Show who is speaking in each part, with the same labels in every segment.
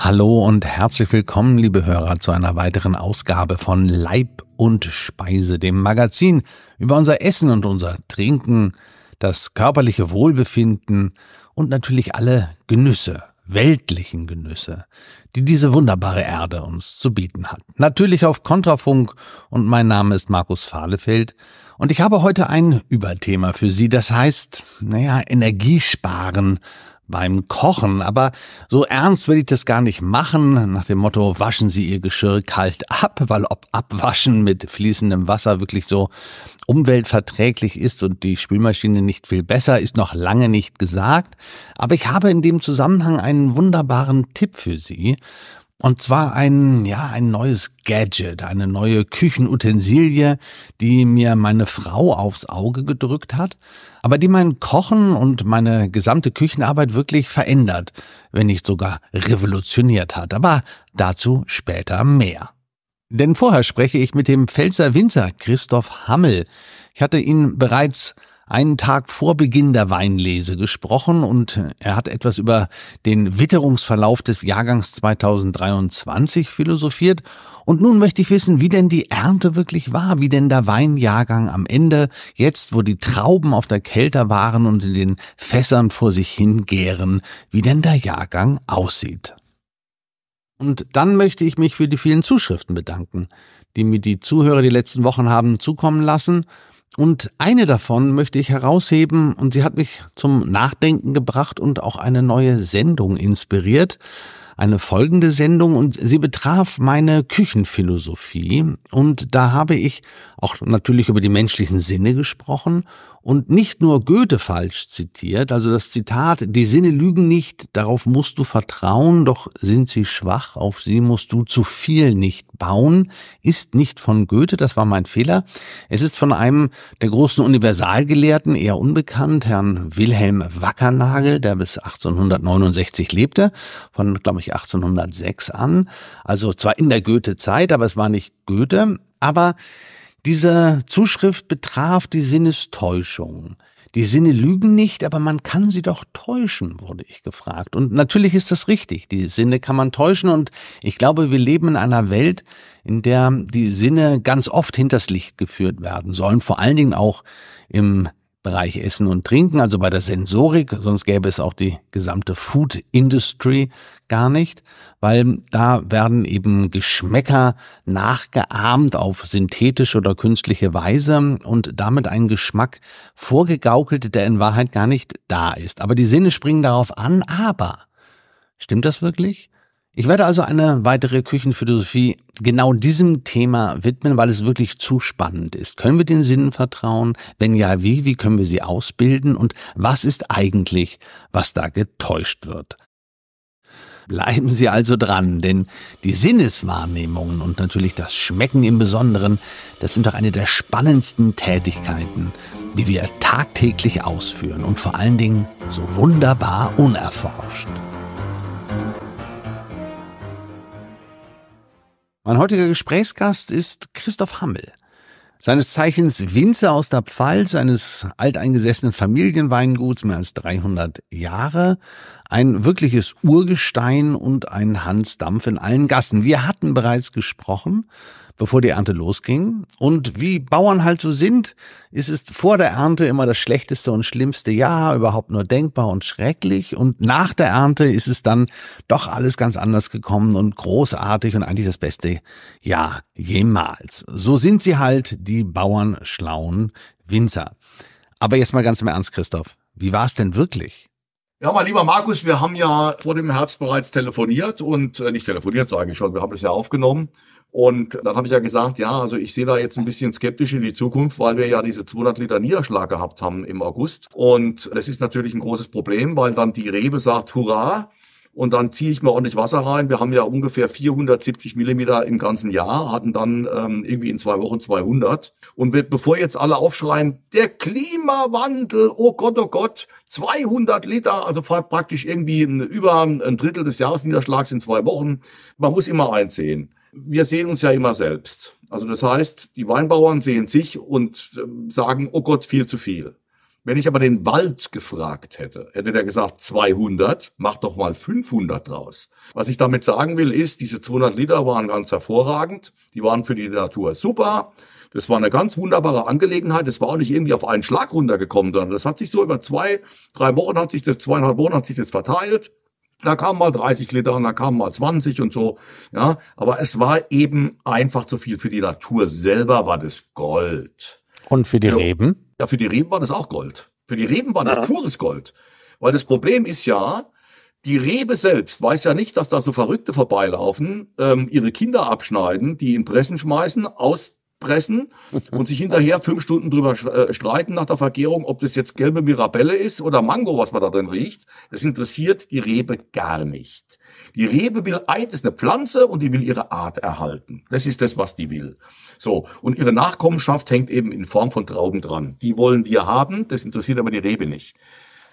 Speaker 1: Hallo und herzlich willkommen, liebe Hörer, zu einer weiteren Ausgabe von Leib und Speise, dem Magazin über unser Essen und unser Trinken, das körperliche Wohlbefinden und natürlich alle Genüsse, weltlichen Genüsse, die diese wunderbare Erde uns zu bieten hat. Natürlich auf Kontrafunk und mein Name ist Markus Fahlefeld und ich habe heute ein Überthema für Sie, das heißt, naja, Energiesparen beim Kochen, aber so ernst will ich das gar nicht machen, nach dem Motto, waschen Sie Ihr Geschirr kalt ab, weil ob Abwaschen mit fließendem Wasser wirklich so umweltverträglich ist und die Spülmaschine nicht viel besser, ist noch lange nicht gesagt. Aber ich habe in dem Zusammenhang einen wunderbaren Tipp für Sie. Und zwar ein, ja, ein neues Gadget, eine neue Küchenutensilie, die mir meine Frau aufs Auge gedrückt hat aber die mein Kochen und meine gesamte Küchenarbeit wirklich verändert, wenn nicht sogar revolutioniert hat. Aber dazu später mehr. Denn vorher spreche ich mit dem Pfälzer Winzer Christoph Hammel. Ich hatte ihn bereits einen Tag vor Beginn der Weinlese gesprochen und er hat etwas über den Witterungsverlauf des Jahrgangs 2023 philosophiert. Und nun möchte ich wissen, wie denn die Ernte wirklich war, wie denn der Weinjahrgang am Ende, jetzt wo die Trauben auf der Kälte waren und in den Fässern vor sich hingären, wie denn der Jahrgang aussieht. Und dann möchte ich mich für die vielen Zuschriften bedanken, die mir die Zuhörer die letzten Wochen haben zukommen lassen – und eine davon möchte ich herausheben und sie hat mich zum Nachdenken gebracht und auch eine neue Sendung inspiriert. Eine folgende Sendung und sie betraf meine Küchenphilosophie und da habe ich auch natürlich über die menschlichen Sinne gesprochen und nicht nur Goethe falsch zitiert, also das Zitat, die Sinne lügen nicht, darauf musst du vertrauen, doch sind sie schwach, auf sie musst du zu viel nicht bauen, ist nicht von Goethe, das war mein Fehler. Es ist von einem der großen Universalgelehrten, eher unbekannt, Herrn Wilhelm Wackernagel, der bis 1869 lebte, von, glaube ich, 1806 an. Also zwar in der Goethe-Zeit, aber es war nicht Goethe, aber diese Zuschrift betraf die Sinnestäuschung. Die Sinne lügen nicht, aber man kann sie doch täuschen, wurde ich gefragt. Und natürlich ist das richtig. Die Sinne kann man täuschen und ich glaube, wir leben in einer Welt, in der die Sinne ganz oft hinters Licht geführt werden sollen, vor allen Dingen auch im Bereich Essen und Trinken, also bei der Sensorik, sonst gäbe es auch die gesamte Food Industry gar nicht, weil da werden eben Geschmäcker nachgeahmt auf synthetische oder künstliche Weise und damit ein Geschmack vorgegaukelt, der in Wahrheit gar nicht da ist. Aber die Sinne springen darauf an, aber stimmt das wirklich? Ich werde also eine weitere Küchenphilosophie genau diesem Thema widmen, weil es wirklich zu spannend ist. Können wir den Sinnen vertrauen? Wenn ja, wie? Wie können wir sie ausbilden? Und was ist eigentlich, was da getäuscht wird? Bleiben Sie also dran, denn die Sinneswahrnehmungen und natürlich das Schmecken im Besonderen, das sind doch eine der spannendsten Tätigkeiten, die wir tagtäglich ausführen und vor allen Dingen so wunderbar unerforscht. Mein heutiger Gesprächsgast ist Christoph Hammel. Seines Zeichens Winzer aus der Pfalz, eines alteingesessenen Familienweinguts, mehr als 300 Jahre, ein wirkliches Urgestein und ein Hansdampf in allen Gassen. Wir hatten bereits gesprochen, bevor die Ernte losging. Und wie Bauern halt so sind, ist es vor der Ernte immer das schlechteste und schlimmste Jahr überhaupt nur denkbar und schrecklich. Und nach der Ernte ist es dann doch alles ganz anders gekommen und großartig und eigentlich das beste Jahr jemals. So sind sie halt, die Bauern schlauen Winzer. Aber jetzt mal ganz im Ernst, Christoph. Wie war es denn wirklich?
Speaker 2: Ja, mein lieber Markus, wir haben ja vor dem Herbst bereits telefoniert und äh, nicht telefoniert, sage ich schon, wir haben das ja aufgenommen. Und dann habe ich ja gesagt, ja, also ich sehe da jetzt ein bisschen skeptisch in die Zukunft, weil wir ja diese 200 Liter Niederschlag gehabt haben im August. Und das ist natürlich ein großes Problem, weil dann die Rebe sagt, hurra, und dann ziehe ich mal ordentlich Wasser rein. Wir haben ja ungefähr 470 Millimeter im ganzen Jahr, hatten dann ähm, irgendwie in zwei Wochen 200. Und bevor jetzt alle aufschreien, der Klimawandel, oh Gott, oh Gott, 200 Liter, also praktisch irgendwie über ein Drittel des Jahresniederschlags in zwei Wochen. Man muss immer eins sehen wir sehen uns ja immer selbst. Also das heißt, die Weinbauern sehen sich und ähm, sagen, oh Gott, viel zu viel. Wenn ich aber den Wald gefragt hätte, hätte der gesagt 200, mach doch mal 500 draus. Was ich damit sagen will, ist, diese 200 Liter waren ganz hervorragend. Die waren für die Natur super. Das war eine ganz wunderbare Angelegenheit. Das war auch nicht irgendwie auf einen Schlag runtergekommen, sondern das hat sich so über zwei, drei Wochen hat sich das, zweieinhalb Wochen hat sich das verteilt. Da kamen mal 30 Liter und da kamen mal 20 und so. Ja, aber es war eben einfach zu viel. Für die Natur selber war das Gold. Und für die Reben? Ja, für die Reben war das auch Gold. Für die Reben war das ja. pures Gold. Weil das Problem ist ja, die Rebe selbst weiß ja nicht, dass da so Verrückte vorbeilaufen, ähm, ihre Kinder abschneiden, die in Pressen schmeißen, aus pressen und sich hinterher fünf Stunden drüber äh, streiten nach der Vergärung, ob das jetzt gelbe Mirabelle ist oder Mango, was man da drin riecht. Das interessiert die Rebe gar nicht. Die Rebe will ein, ist eine Pflanze und die will ihre Art erhalten. Das ist das, was die will. So. Und ihre Nachkommenschaft hängt eben in Form von Trauben dran. Die wollen wir haben. Das interessiert aber die Rebe nicht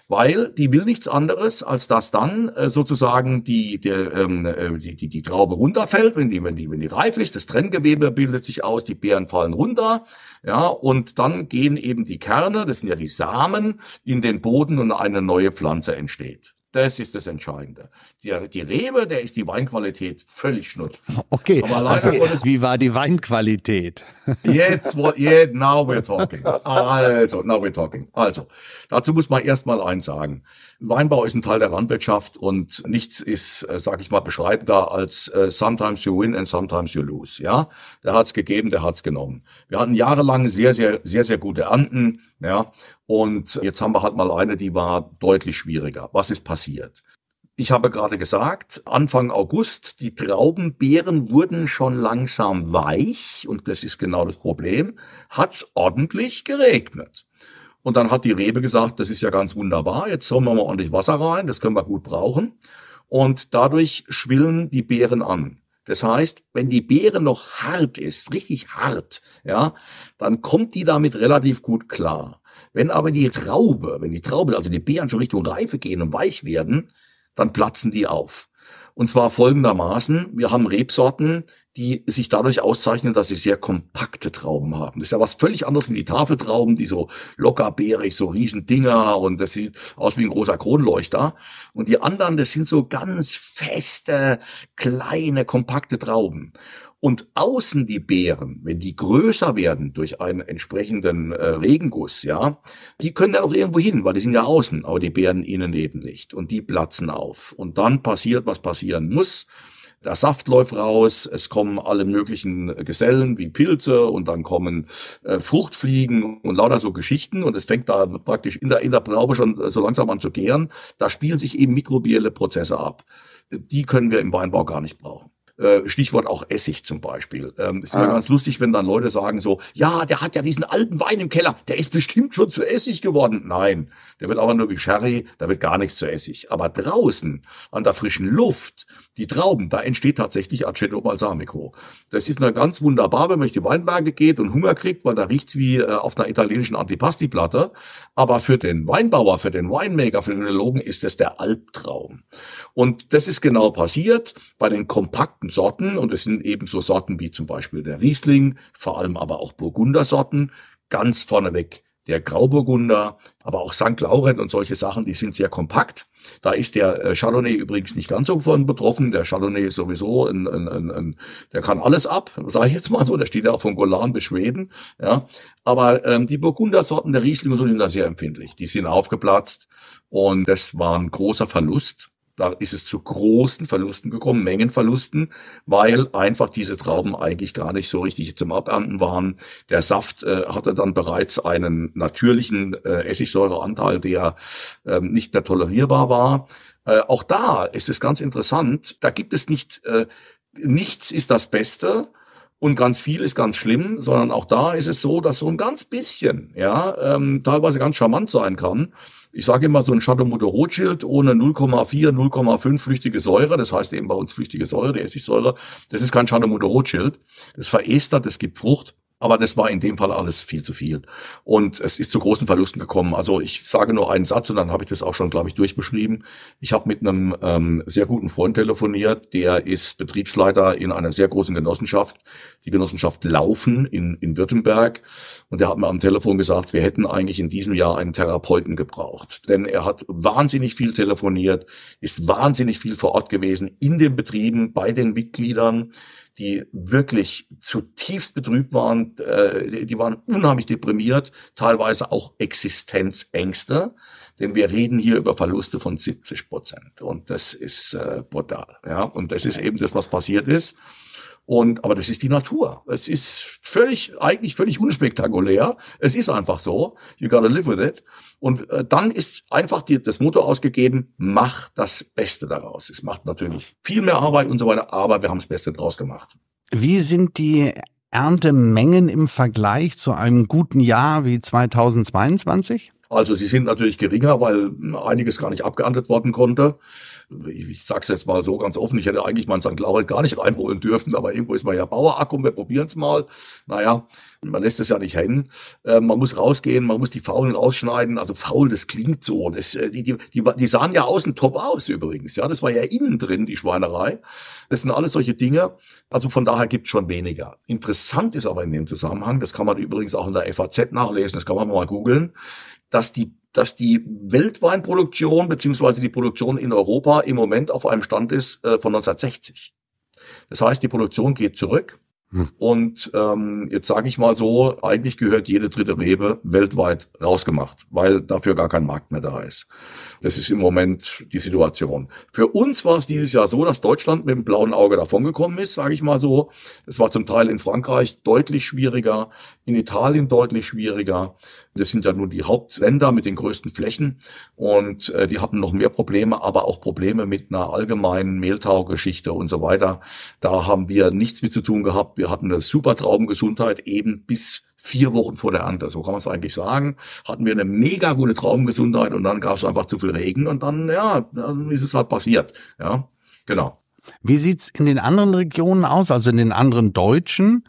Speaker 2: weil die will nichts anderes, als dass dann äh, sozusagen die, die, ähm, äh, die, die, die Traube runterfällt, wenn die, wenn, die, wenn die reif ist, das Trenngewebe bildet sich aus, die Beeren fallen runter, ja, und dann gehen eben die Kerne, das sind ja die Samen, in den Boden und eine neue Pflanze entsteht. Das ist das Entscheidende. Die, die Rebe, der ist die Weinqualität völlig schnutz. Okay, okay. Also, wie war die Weinqualität? Jetzt, yeah, now we're talking. Also, now we're talking. Also, dazu muss man erstmal eins sagen. Weinbau ist ein Teil der Landwirtschaft und nichts ist, äh, sage ich mal, beschreibender als äh, sometimes you win and sometimes you lose. Ja, der hat's gegeben, der hat's genommen. Wir hatten jahrelang sehr, sehr, sehr, sehr gute Ernten. Ja, und jetzt haben wir halt mal eine, die war deutlich schwieriger. Was ist passiert? Ich habe gerade gesagt, Anfang August, die Traubenbeeren wurden schon langsam weich und das ist genau das Problem, hat's ordentlich geregnet. Und dann hat die Rebe gesagt, das ist ja ganz wunderbar, jetzt holen wir mal ordentlich Wasser rein, das können wir gut brauchen. Und dadurch schwillen die Beeren an. Das heißt, wenn die Beere noch hart ist, richtig hart, ja, dann kommt die damit relativ gut klar. Wenn aber die Traube, wenn die Traube, also die Beeren schon Richtung Reife gehen und weich werden, dann platzen die auf. Und zwar folgendermaßen, wir haben Rebsorten, die sich dadurch auszeichnen, dass sie sehr kompakte Trauben haben. Das ist ja was völlig anderes wie die Tafeltrauben, die so lockerbeerig, so riesen Dinger und das sieht aus wie ein großer Kronleuchter. Und die anderen, das sind so ganz feste, kleine, kompakte Trauben. Und außen die Beeren, wenn die größer werden durch einen entsprechenden äh, Regenguss, ja, die können dann auch irgendwo hin, weil die sind ja außen, aber die Beeren innen eben nicht. Und die platzen auf. Und dann passiert, was passieren muss der Saft läuft raus, es kommen alle möglichen äh, Gesellen wie Pilze und dann kommen äh, Fruchtfliegen und lauter so Geschichten und es fängt da praktisch in der, in der Braube schon äh, so langsam an zu gären. Da spielen sich eben mikrobielle Prozesse ab. Die können wir im Weinbau gar nicht brauchen. Äh, Stichwort auch Essig zum Beispiel. Ähm, ist immer ah. ganz lustig, wenn dann Leute sagen so, ja, der hat ja diesen alten Wein im Keller, der ist bestimmt schon zu Essig geworden. Nein, der wird aber nur wie Sherry, da wird gar nichts zu Essig. Aber draußen, an der frischen Luft, die Trauben, da entsteht tatsächlich Aceto Balsamico. Das ist dann ganz wunderbar, wenn man in die Weinberge geht und Hunger kriegt, weil da riecht's wie äh, auf einer italienischen Antipasti-Platte. Aber für den Weinbauer, für den Winemaker, für den Önologen ist das der Albtraum. Und das ist genau passiert bei den kompakten bestimmten Sorten und es sind eben so Sorten wie zum Beispiel der Riesling, vor allem aber auch Burgundersorten, ganz vorneweg der Grauburgunder, aber auch St. Laurent und solche Sachen, die sind sehr kompakt. Da ist der äh, Chardonnay übrigens nicht ganz so von betroffen. Der Chardonnay ist sowieso, ein, ein, ein, ein der kann alles ab, sage ich jetzt mal so. Der steht ja auch von Golan bis Schweden. Ja. Aber ähm, die Burgundersorten der Riesling sind da sehr empfindlich. Die sind aufgeplatzt und das war ein großer Verlust da ist es zu großen Verlusten gekommen, Mengenverlusten, weil einfach diese Trauben eigentlich gar nicht so richtig zum Abernten waren. Der Saft äh, hatte dann bereits einen natürlichen äh, Essigsäureanteil, der äh, nicht mehr tolerierbar war. Äh, auch da ist es ganz interessant, da gibt es nicht äh, nichts ist das Beste, und ganz viel ist ganz schlimm, sondern mhm. auch da ist es so, dass so ein ganz bisschen, ja, ähm, teilweise ganz charmant sein kann. Ich sage immer so ein Chateau Motto Rothschild ohne 0,4, 0,5 flüchtige Säure, das heißt eben bei uns flüchtige Säure, die Essigsäure, das ist kein Chateau Motto Rothschild. Das verästert, es gibt Frucht. Aber das war in dem Fall alles viel zu viel. Und es ist zu großen Verlusten gekommen. Also ich sage nur einen Satz und dann habe ich das auch schon, glaube ich, durchbeschrieben. Ich habe mit einem ähm, sehr guten Freund telefoniert, der ist Betriebsleiter in einer sehr großen Genossenschaft, die Genossenschaft Laufen in, in Württemberg. Und der hat mir am Telefon gesagt, wir hätten eigentlich in diesem Jahr einen Therapeuten gebraucht. Denn er hat wahnsinnig viel telefoniert, ist wahnsinnig viel vor Ort gewesen, in den Betrieben, bei den Mitgliedern die wirklich zutiefst betrübt waren, äh, die waren unheimlich deprimiert, teilweise auch Existenzängste, denn wir reden hier über Verluste von 70 Prozent und das ist äh, brutal, ja, und das ist eben das, was passiert ist. Und, aber das ist die Natur. Es ist völlig, eigentlich völlig unspektakulär. Es ist einfach so. You gotta live with it. Und äh, dann ist einfach die, das Motto ausgegeben, mach das Beste daraus. Es macht natürlich viel mehr Arbeit und so weiter, aber wir haben das Beste daraus gemacht.
Speaker 1: Wie sind die Erntemengen im Vergleich zu einem guten Jahr wie 2022?
Speaker 2: Also sie sind natürlich geringer, weil hm, einiges gar nicht abgeerntet worden konnte ich, ich sag's jetzt mal so ganz offen, ich hätte eigentlich mein St. Laurent gar nicht reinholen dürfen, aber irgendwo ist man ja Bauerakkum, wir probieren's mal. Naja, man lässt es ja nicht hängen. Äh, man muss rausgehen, man muss die Faulen rausschneiden. Also faul, das klingt so. Das, äh, die, die, die, die sahen ja außen top aus übrigens. Ja, das war ja innen drin, die Schweinerei. Das sind alles solche Dinge. Also von daher gibt's schon weniger. Interessant ist aber in dem Zusammenhang, das kann man übrigens auch in der FAZ nachlesen, das kann man mal googeln dass die dass die Weltweinproduktion beziehungsweise die Produktion in Europa im Moment auf einem Stand ist äh, von 1960. Das heißt, die Produktion geht zurück. Hm. Und ähm, jetzt sage ich mal so, eigentlich gehört jede dritte Rebe weltweit rausgemacht, weil dafür gar kein Markt mehr da ist. Das ist im Moment die Situation. Für uns war es dieses Jahr so, dass Deutschland mit dem blauen Auge davongekommen ist, sage ich mal so. Es war zum Teil in Frankreich deutlich schwieriger, in Italien deutlich schwieriger. Das sind ja nun die Hauptländer mit den größten Flächen und äh, die hatten noch mehr Probleme, aber auch Probleme mit einer allgemeinen Mehltau-Geschichte und so weiter. Da haben wir nichts mit zu tun gehabt. Wir hatten eine super Traubengesundheit eben bis vier Wochen vor der Ernte, so kann man es eigentlich sagen, hatten wir eine mega gute Traumgesundheit und dann gab es einfach zu viel Regen und dann, ja, dann ist es halt passiert. Ja, genau. Wie sieht's in den anderen Regionen aus, also in den anderen deutschen?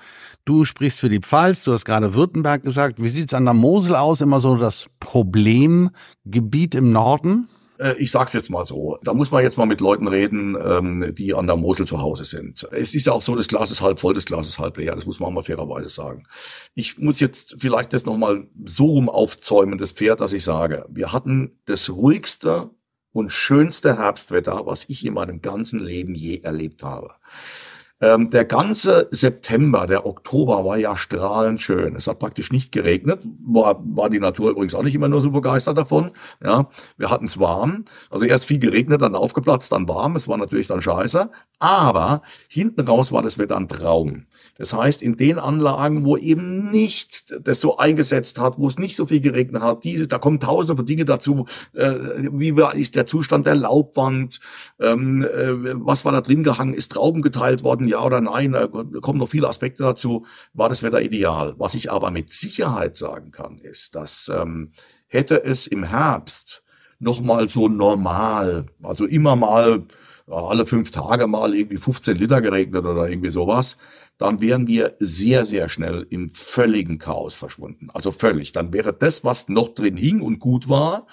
Speaker 2: Du sprichst
Speaker 1: für die Pfalz, du hast gerade Württemberg gesagt. Wie sieht's an der Mosel aus? Immer so das Problemgebiet im Norden?
Speaker 2: Äh, ich sag's jetzt mal so. Da muss man jetzt mal mit Leuten reden, ähm, die an der Mosel zu Hause sind. Es ist ja auch so, das Glas ist halb voll, das Glas ist halb leer. Das muss man mal fairerweise sagen. Ich muss jetzt vielleicht das nochmal so rum aufzäumen, das Pferd, dass ich sage, wir hatten das ruhigste und schönste Herbstwetter, was ich in meinem ganzen Leben je erlebt habe. Ähm, der ganze September, der Oktober war ja strahlend schön. Es hat praktisch nicht geregnet, war, war die Natur übrigens auch nicht immer nur so begeistert davon. Ja, wir hatten es warm, also erst viel geregnet, dann aufgeplatzt, dann warm. Es war natürlich dann scheiße, aber hinten raus war das Wetter ein Traum. Das heißt, in den Anlagen, wo eben nicht das so eingesetzt hat, wo es nicht so viel geregnet hat, diese, da kommen tausende von Dinge dazu. Äh, wie war, ist der Zustand der Laubwand? Ähm, äh, was war da drin gehangen? Ist Trauben geteilt worden? sagen, ja oder nein, da kommen noch viele Aspekte dazu, war das Wetter ideal. Was ich aber mit Sicherheit sagen kann, ist, dass ähm, hätte es im Herbst nochmal so normal, also immer mal alle fünf Tage mal irgendwie 15 Liter geregnet oder irgendwie sowas, dann wären wir sehr, sehr schnell im völligen Chaos verschwunden. Also völlig. Dann wäre das, was noch drin hing und gut war,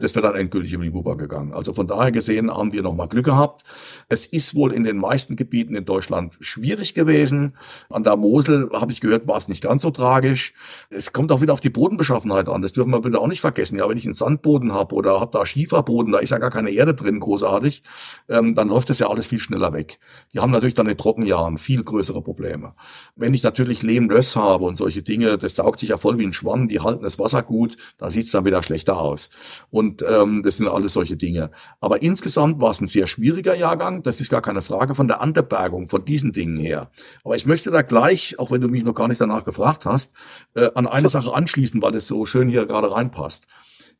Speaker 2: das wird dann endgültig über die Wupper gegangen. Also von daher gesehen haben wir nochmal Glück gehabt. Es ist wohl in den meisten Gebieten in Deutschland schwierig gewesen. An der Mosel, habe ich gehört, war es nicht ganz so tragisch. Es kommt auch wieder auf die Bodenbeschaffenheit an. Das dürfen wir bitte auch nicht vergessen. Ja, wenn ich einen Sandboden habe oder habe da Schieferboden, da ist ja gar keine Erde drin, großartig, ähm, dann läuft das ja alles viel schneller weg. Die haben natürlich dann in Trockenjahren viel größere Probleme. Wenn ich natürlich Lehmlöss habe und solche Dinge, das saugt sich ja voll wie ein Schwamm, die halten das Wasser gut, da sieht es dann wieder schlechter aus. Und und ähm, das sind alles solche Dinge. Aber insgesamt war es ein sehr schwieriger Jahrgang. Das ist gar keine Frage von der Anderbergung, von diesen Dingen her. Aber ich möchte da gleich, auch wenn du mich noch gar nicht danach gefragt hast, äh, an eine Sache anschließen, weil es so schön hier gerade reinpasst.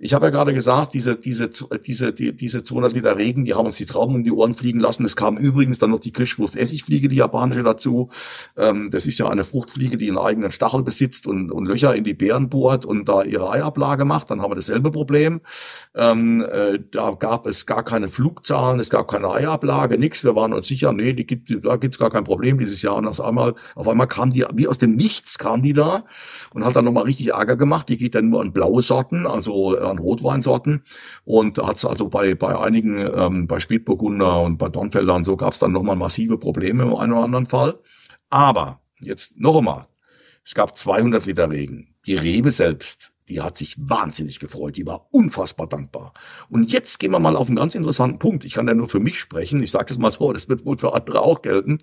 Speaker 2: Ich habe ja gerade gesagt, diese, diese, diese, die, diese 200 Liter Regen, die haben uns die Trauben um die Ohren fliegen lassen. Es kam übrigens dann noch die Kirschwurst-Essigfliege, die japanische dazu. Ähm, das ist ja eine Fruchtfliege, die einen eigenen Stachel besitzt und, und Löcher in die Beeren bohrt und da ihre Eiablage macht. Dann haben wir dasselbe Problem. Ähm, äh, da gab es gar keine Flugzahlen, es gab keine Eiablage, nichts. Wir waren uns sicher, nee, die gibt, da gibt's gar kein Problem dieses Jahr. Und auf einmal, auf einmal kam die, wie aus dem Nichts kam die da und hat dann nochmal richtig Ärger gemacht. Die geht dann nur an blaue Sorten, also an Rotweinsorten. Und da hat es also bei, bei einigen, ähm, bei Spätburgunder und bei Dornfeldern so gab es dann nochmal massive Probleme im einen oder anderen Fall. Aber jetzt noch einmal, es gab 200 Liter Regen. Die Rebe selbst, die hat sich wahnsinnig gefreut, die war unfassbar dankbar. Und jetzt gehen wir mal auf einen ganz interessanten Punkt. Ich kann ja nur für mich sprechen, ich sage das mal so, das wird wohl für andere auch gelten.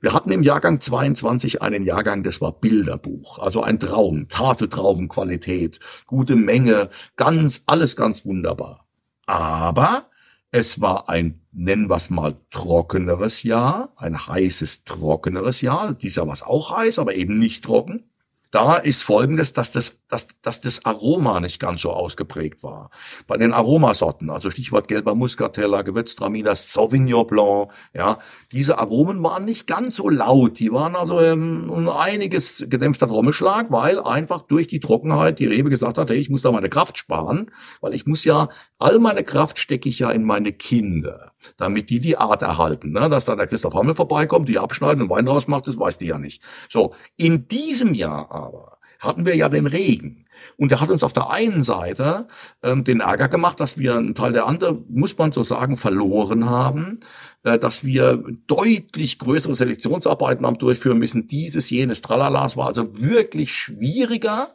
Speaker 2: Wir hatten im Jahrgang 22 einen Jahrgang, das war Bilderbuch, also ein Traum, Tafeltraubenqualität, gute Menge, ganz, alles ganz wunderbar. Aber es war ein, nennen wir es mal, trockeneres Jahr, ein heißes, trockeneres Jahr. Dieser war es auch heiß, aber eben nicht trocken da ist folgendes, dass das, dass, dass das Aroma nicht ganz so ausgeprägt war. Bei den Aromasorten, also Stichwort gelber Muscatella, Gewürztraminer, Sauvignon Blanc, ja, diese Aromen waren nicht ganz so laut. Die waren also ähm, einiges gedämpfter Trommelschlag, weil einfach durch die Trockenheit die Rebe gesagt hat, hey, ich muss da meine Kraft sparen, weil ich muss ja, all meine Kraft stecke ich ja in meine Kinder damit die die Art erhalten. Ne? Dass dann der Christoph Hammel vorbeikommt, die abschneiden und Wein draus macht, das weiß die ja nicht. So, in diesem Jahr aber hatten wir ja den Regen. Und der hat uns auf der einen Seite ähm, den Ärger gemacht, dass wir einen Teil der anderen, muss man so sagen, verloren haben, äh, dass wir deutlich größere Selektionsarbeiten haben durchführen müssen, dieses, jenes, tralala. Es war also wirklich schwieriger,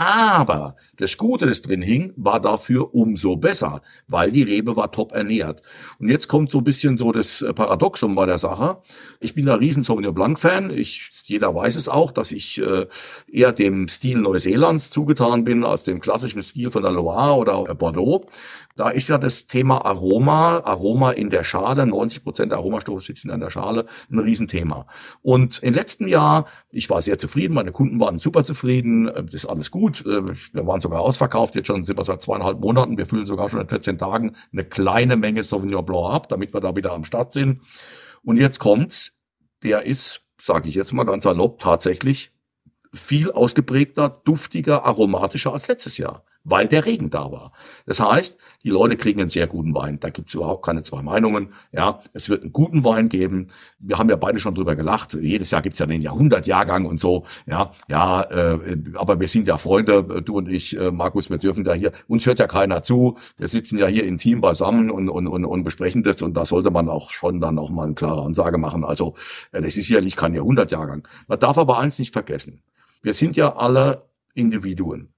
Speaker 2: aber das Gute, das drin hing, war dafür umso besser, weil die Rebe war top ernährt. Und jetzt kommt so ein bisschen so das Paradoxum bei der Sache. Ich bin da riesen Sauvignon Blanc Fan. Ich jeder weiß es auch, dass ich äh, eher dem Stil Neuseelands zugetan bin als dem klassischen Stil von der Loire oder Bordeaux. Da ist ja das Thema Aroma, Aroma in der Schale, 90 Prozent der Aromastoffe sitzen in der Schale, ein Riesenthema. Und im letzten Jahr, ich war sehr zufrieden, meine Kunden waren super zufrieden, ähm, das ist alles gut, äh, wir waren sogar ausverkauft, jetzt schon sind wir seit zweieinhalb Monaten, wir füllen sogar schon in 14 Tagen eine kleine Menge Sauvignon Blanc ab, damit wir da wieder am Start sind. Und jetzt kommt's, der ist sage ich jetzt mal ganz salopp, tatsächlich viel ausgeprägter, duftiger, aromatischer als letztes Jahr weil der Regen da war. Das heißt, die Leute kriegen einen sehr guten Wein. Da gibt's überhaupt keine zwei Meinungen. Ja, es wird einen guten Wein geben. Wir haben ja beide schon drüber gelacht. Jedes Jahr gibt's ja den Jahrhundertjahrgang und so. Ja, ja, äh, aber wir sind ja Freunde, du und ich, äh, Markus. Wir dürfen da hier. Uns hört ja keiner zu. Wir sitzen ja hier intim beisammen und und und, und besprechen das. Und da sollte man auch schon dann auch mal eine klare Ansage machen. Also, äh, das ist sicherlich kein Jahrhundertjahrgang. Man darf aber eins nicht vergessen. Wir sind ja alle Individuen.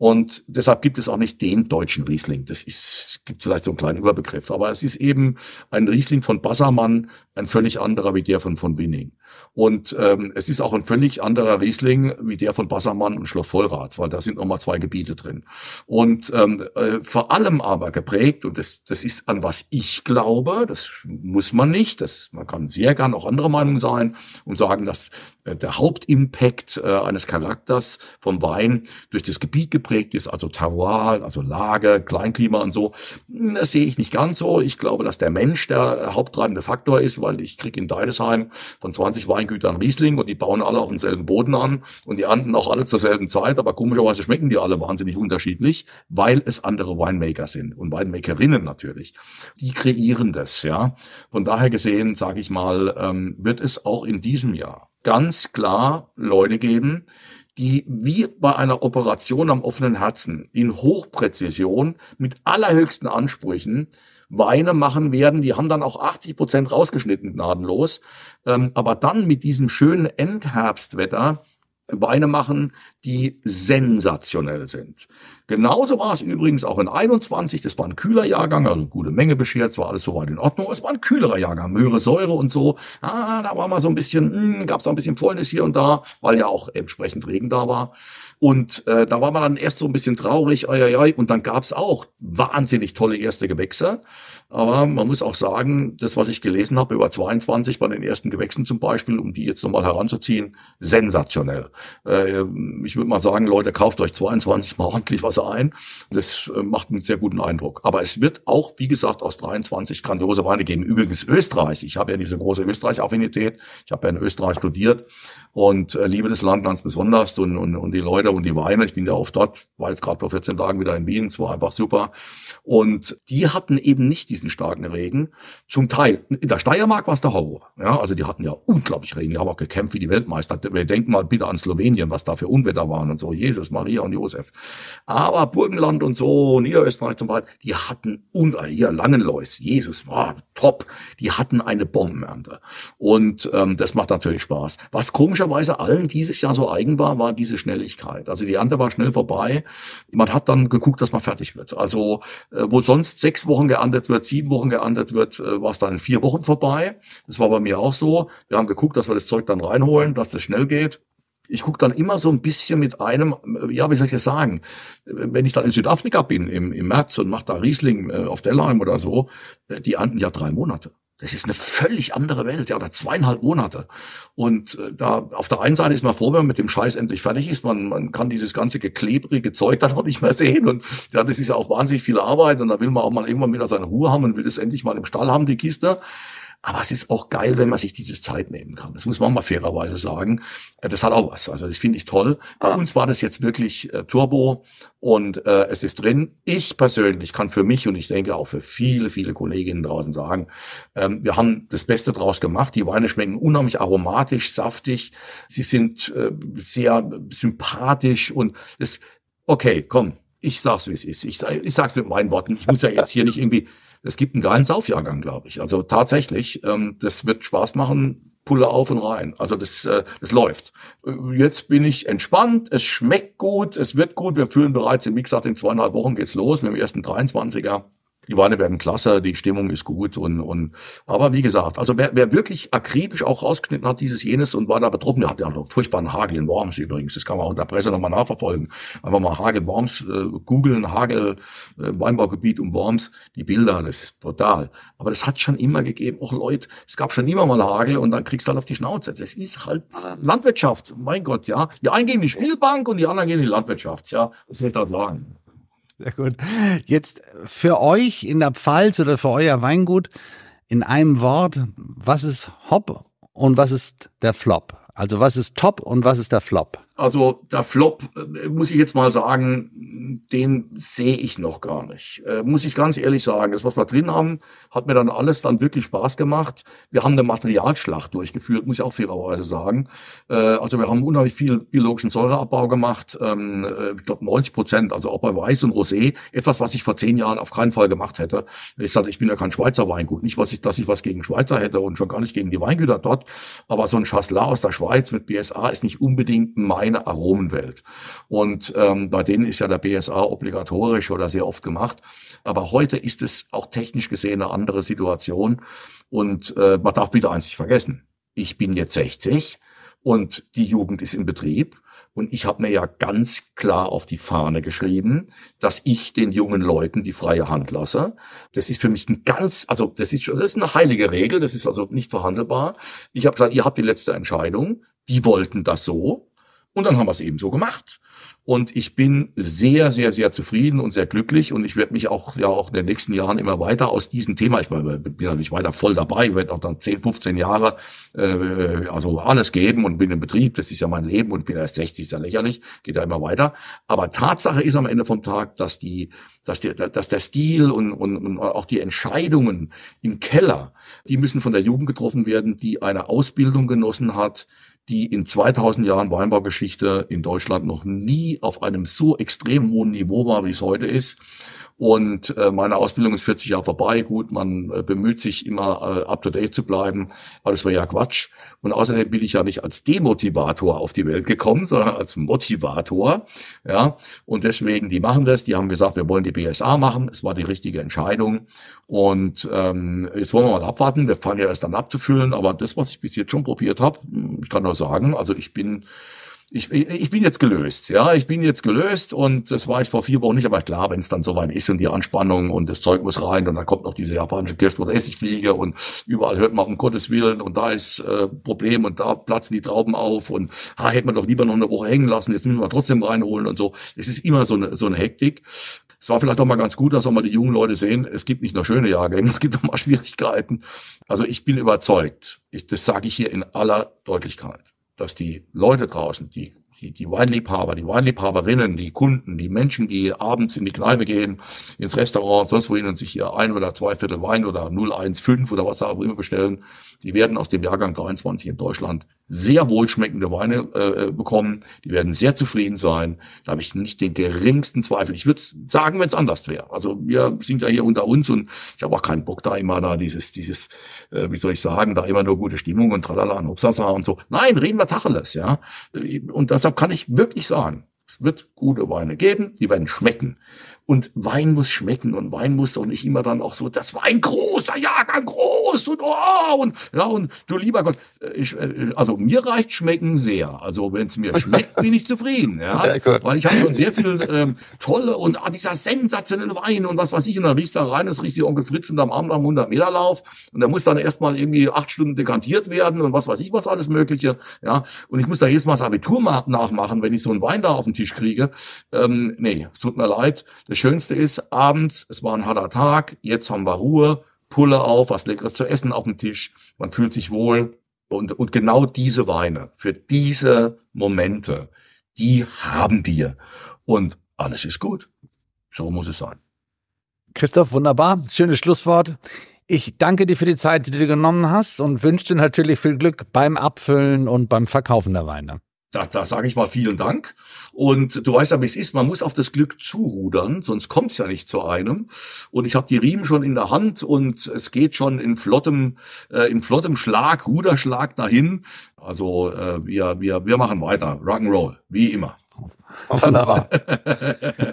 Speaker 2: Und deshalb gibt es auch nicht den deutschen Riesling. Das ist, gibt vielleicht so einen kleinen Überbegriff. Aber es ist eben ein Riesling von Bassermann, ein völlig anderer wie der von von Winning. Und ähm, es ist auch ein völlig anderer Riesling wie der von Bassermann und Schloss Vollrath, weil da sind nochmal zwei Gebiete drin. Und ähm, äh, vor allem aber geprägt, und das, das ist an was ich glaube, das muss man nicht, das, man kann sehr gern auch andere Meinung sein und sagen, dass äh, der Hauptimpact äh, eines Charakters vom Wein durch das Gebiet geprägt ist, also Terroir, also Lage, Kleinklima und so. Hm, das sehe ich nicht ganz so. Ich glaube, dass der Mensch der haupttreibende Faktor ist, weil ich kriege in Deidesheim von 20 20 Weingütern Riesling und die bauen alle auf denselben Boden an und die ernten auch alle zur selben Zeit, aber komischerweise schmecken die alle wahnsinnig unterschiedlich, weil es andere Winemaker sind und Winemakerinnen natürlich. Die kreieren das, ja. Von daher gesehen, sage ich mal, ähm, wird es auch in diesem Jahr ganz klar Leute geben, die wie bei einer Operation am offenen Herzen in Hochpräzision mit allerhöchsten Ansprüchen Weine machen werden. Die haben dann auch 80 Prozent rausgeschnitten, gnadenlos. Ähm, aber dann mit diesem schönen Endherbstwetter Weine machen, die sensationell sind. Genauso war es übrigens auch in 21, das war ein kühler Jahrgang, also gute Menge beschert, es war alles soweit in Ordnung, es war ein kühlerer Jahrgang, höhere Säure und so. Ah, da war mal so ein bisschen, hm, gab es ein bisschen Fäulnis hier und da, weil ja auch entsprechend Regen da war. Und äh, da war man dann erst so ein bisschen traurig, ai, ai, ai. und dann gab es auch wahnsinnig tolle erste Gewächse. Aber man muss auch sagen, das, was ich gelesen habe über 22 bei den ersten Gewächsen zum Beispiel, um die jetzt nochmal heranzuziehen, sensationell. Äh, ich würde mal sagen, Leute, kauft euch 22 mal ordentlich was ein. Das äh, macht einen sehr guten Eindruck. Aber es wird auch, wie gesagt, aus 23 grandiose Weine geben. Übrigens Österreich. Ich habe ja diese große Österreich-Affinität. Ich habe ja in Österreich studiert und äh, liebe das Land ganz besonders und, und, und die Leute und die Weine. Ich bin ja oft dort, war jetzt gerade vor 14 Tagen wieder in Wien. Es war einfach super. Und die hatten eben nicht diesen starken Regen. Zum Teil. In der Steiermark war es der Horror. Ja, also die hatten ja unglaublich Regen. Die haben auch gekämpft wie die Weltmeister. Wir denken mal bitte an Slowenien, was da für Unwetter da waren und so, Jesus, Maria und Josef. Aber Burgenland und so, Niederösterreich zum Beispiel, die hatten, und hier Langenlois, Jesus, war top, die hatten eine Bombenernte. Und ähm, das macht natürlich Spaß. Was komischerweise allen dieses Jahr so eigen war, war diese Schnelligkeit. Also die Ernte war schnell vorbei. Man hat dann geguckt, dass man fertig wird. Also äh, wo sonst sechs Wochen geerntet wird, sieben Wochen geerntet wird, äh, war es dann in vier Wochen vorbei. Das war bei mir auch so. Wir haben geguckt, dass wir das Zeug dann reinholen, dass das schnell geht ich gucke dann immer so ein bisschen mit einem, äh, ja, wie soll ich das sagen, wenn ich dann in Südafrika bin im, im März und mache da Riesling äh, auf Dellheim oder so, äh, die anden ja drei Monate. Das ist eine völlig andere Welt, ja, oder zweieinhalb Monate. Und äh, da auf der einen Seite ist man froh, wenn man mit dem Scheiß endlich fertig ist. Man, man kann dieses ganze geklebrige Zeug dann auch nicht mehr sehen. Und ja, das ist ja auch wahnsinnig viel Arbeit. Und da will man auch mal irgendwann wieder seine Ruhe haben und will das endlich mal im Stall haben, die Kiste. Aber es ist auch geil, wenn man sich diese Zeit nehmen kann. Das muss man auch mal fairerweise sagen. Äh, das hat auch was. Also das finde ich toll. Bei uns war das jetzt wirklich äh, Turbo und äh, es ist drin. Ich persönlich kann für mich und ich denke auch für viele, viele Kolleginnen draußen sagen, ähm, wir haben das Beste draus gemacht. Die Weine schmecken unheimlich aromatisch, saftig. Sie sind äh, sehr sympathisch und es, okay, komm, ich sag's, wie es ist. Ich, ich sag's mit meinen Worten. Ich muss ja jetzt hier nicht irgendwie es gibt einen geilen Saufjahrgang, glaube ich. Also tatsächlich, ähm, das wird Spaß machen. Pulle auf und rein. Also das, äh, das läuft. Äh, jetzt bin ich entspannt, es schmeckt gut, es wird gut. Wir fühlen bereits, wie gesagt, in zweieinhalb Wochen geht's los mit dem ersten 23er die Weine werden klasse, die Stimmung ist gut und, und aber wie gesagt, also wer, wer wirklich akribisch auch rausgeschnitten hat, dieses jenes und war da betroffen, der hat ja einen furchtbaren Hagel in Worms übrigens, das kann man auch in der Presse nochmal nachverfolgen. Einfach mal Hagel Worms äh, googeln, Hagel äh, Weinbaugebiet um Worms, die Bilder, das ist total. Aber das hat schon immer gegeben, auch Leute, es gab schon immer mal Hagel und dann kriegst du halt auf die Schnauze. Das ist halt Landwirtschaft, mein Gott, ja. Die einen gehen in die Spielbank und die anderen gehen in die Landwirtschaft, ja. Das ist halt nicht das sagen. Sehr gut. Jetzt
Speaker 1: für euch in der Pfalz oder für euer Weingut in einem Wort, was ist Hop und was ist der Flop? Also was ist Top und was ist der Flop?
Speaker 2: Also der Flop, äh, muss ich jetzt mal sagen, den sehe ich noch gar nicht. Äh, muss ich ganz ehrlich sagen. Das, was wir drin haben, hat mir dann alles dann wirklich Spaß gemacht. Wir haben eine Materialschlacht durchgeführt, muss ich auch fairerweise sagen. Äh, also wir haben unheimlich viel biologischen Säureabbau gemacht. Ähm, ich glaube 90 Prozent, also auch bei Weiß und Rosé. Etwas, was ich vor zehn Jahren auf keinen Fall gemacht hätte. Ich sagte, ich bin ja kein Schweizer Weingut. Nicht, was ich, dass ich was gegen Schweizer hätte und schon gar nicht gegen die Weingüter dort. Aber so ein Chasselas aus der Schweiz mit BSA ist nicht unbedingt mein reine Aromenwelt. Und ähm, bei denen ist ja der BSA obligatorisch oder sehr oft gemacht. Aber heute ist es auch technisch gesehen eine andere Situation. Und äh, man darf bitte eins nicht vergessen. Ich bin jetzt 60 und die Jugend ist in Betrieb. Und ich habe mir ja ganz klar auf die Fahne geschrieben, dass ich den jungen Leuten die freie Hand lasse. Das ist für mich ein ganz, also das ist, das ist eine heilige Regel, das ist also nicht verhandelbar. Ich habe gesagt, ihr habt die letzte Entscheidung. Die wollten das so. Und dann haben wir es eben so gemacht. Und ich bin sehr, sehr, sehr zufrieden und sehr glücklich. Und ich werde mich auch, ja, auch in den nächsten Jahren immer weiter aus diesem Thema, ich bin ja nicht weiter voll dabei, ich werde auch dann 10, 15 Jahre, äh, also alles geben und bin im Betrieb, das ist ja mein Leben und bin erst 60, ist ja lächerlich, geht ja immer weiter. Aber Tatsache ist am Ende vom Tag, dass die, dass der, dass der Stil und, und, und auch die Entscheidungen im Keller, die müssen von der Jugend getroffen werden, die eine Ausbildung genossen hat, die in 2000 Jahren Weinbaugeschichte in Deutschland noch nie auf einem so extrem hohen Niveau war, wie es heute ist. Und äh, meine Ausbildung ist 40 Jahre vorbei. Gut, man äh, bemüht sich immer äh, up to date zu bleiben, aber das war ja Quatsch. Und außerdem bin ich ja nicht als Demotivator auf die Welt gekommen, sondern als Motivator. Ja, und deswegen, die machen das. Die haben gesagt, wir wollen die BSA machen. Es war die richtige Entscheidung. Und ähm, jetzt wollen wir mal abwarten. Wir fangen ja erst dann abzufüllen. Aber das, was ich bis jetzt schon probiert habe, hm, ich kann nur sagen, also ich bin ich, ich bin jetzt gelöst, ja, ich bin jetzt gelöst und das war ich vor vier Wochen nicht, aber klar, wenn es dann soweit ist und die Anspannung und das Zeug muss rein und da kommt noch diese japanische Gift- oder Essigfliege und überall hört man um Gottes Willen und da ist äh, Problem und da platzen die Trauben auf und ha, hätte man doch lieber noch eine Woche hängen lassen, jetzt müssen wir trotzdem reinholen und so. Es ist immer so eine, so eine Hektik. Es war vielleicht auch mal ganz gut, dass auch mal die jungen Leute sehen, es gibt nicht nur schöne Jahrgänge, es gibt auch mal Schwierigkeiten. Also ich bin überzeugt, ich, das sage ich hier in aller Deutlichkeit dass die Leute draußen, die, die, die Weinliebhaber, die Weinliebhaberinnen, die Kunden, die Menschen, die abends in die Kneipe gehen, ins Restaurant, sonst wohin und sich hier ein oder zwei Viertel Wein oder 0,15 oder was auch immer bestellen, die werden aus dem Jahrgang 23 in Deutschland sehr wohlschmeckende Weine äh, äh, bekommen. Die werden sehr zufrieden sein. Da habe ich nicht den geringsten Zweifel. Ich würde sagen, wenn es anders wäre. Also wir sind ja hier unter uns und ich habe auch keinen Bock da immer da dieses, dieses, äh, wie soll ich sagen, da immer nur gute Stimmung und tralala und hopsasa und so. Nein, reden wir Tacheles, ja. Und deshalb kann ich wirklich sagen, es wird gute Weine geben, die werden schmecken. Und Wein muss schmecken und Wein muss doch nicht immer dann auch so, das war ein großer Jahrgang, groß und oh und ja und du lieber Gott, äh, ich, äh, also mir reicht schmecken sehr. Also wenn es mir schmeckt, bin ich zufrieden, ja, ja weil ich habe schon sehr viel ähm, tolle und ah, dieser sensationelle Wein und was weiß ich und dann riechst da rein, das riecht die Onkel Fritz und am Abend am 100 Meter Lauf und da muss dann erstmal irgendwie acht Stunden dekantiert werden und was weiß ich was alles Mögliche, ja und ich muss da jedes Mal das Abitur nachmachen, wenn ich so einen Wein da auf den Tisch kriege. Ähm, nee, es tut mir leid. Das Schönste ist, abends, es war ein harter Tag, jetzt haben wir Ruhe, Pulle auf, was Leckeres zu essen auf dem Tisch, man fühlt sich wohl. Und, und genau diese Weine, für diese Momente, die haben wir. Und alles ist gut. So muss es sein.
Speaker 1: Christoph, wunderbar. Schönes Schlusswort. Ich danke dir für die Zeit, die du genommen hast und wünsche dir natürlich viel Glück beim Abfüllen und beim Verkaufen der Weine
Speaker 2: da, da sage ich mal vielen Dank. Und du weißt ja, wie es ist, man muss auf das Glück zurudern, sonst kommt es ja nicht zu einem. Und ich habe die Riemen schon in der Hand und es geht schon in flottem, äh, in flottem Schlag, Ruderschlag dahin. Also äh, wir, wir, wir machen weiter. Rock'n'Roll, wie immer. Wunderbar.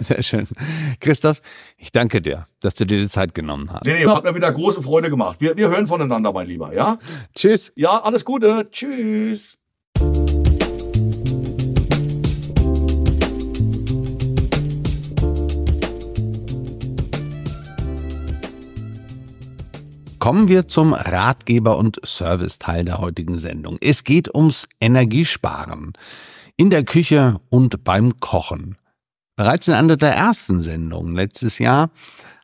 Speaker 1: Sehr schön. Christoph, ich danke dir, dass du dir die Zeit genommen hast. Nee, nee, hat
Speaker 2: mir wieder große Freude gemacht. Wir, wir hören voneinander, mein Lieber, ja? Tschüss. Ja, alles Gute. Tschüss.
Speaker 1: Kommen wir zum Ratgeber- und Serviceteil der heutigen Sendung. Es geht ums Energiesparen. In der Küche und beim Kochen. Bereits in einer der ersten Sendungen letztes Jahr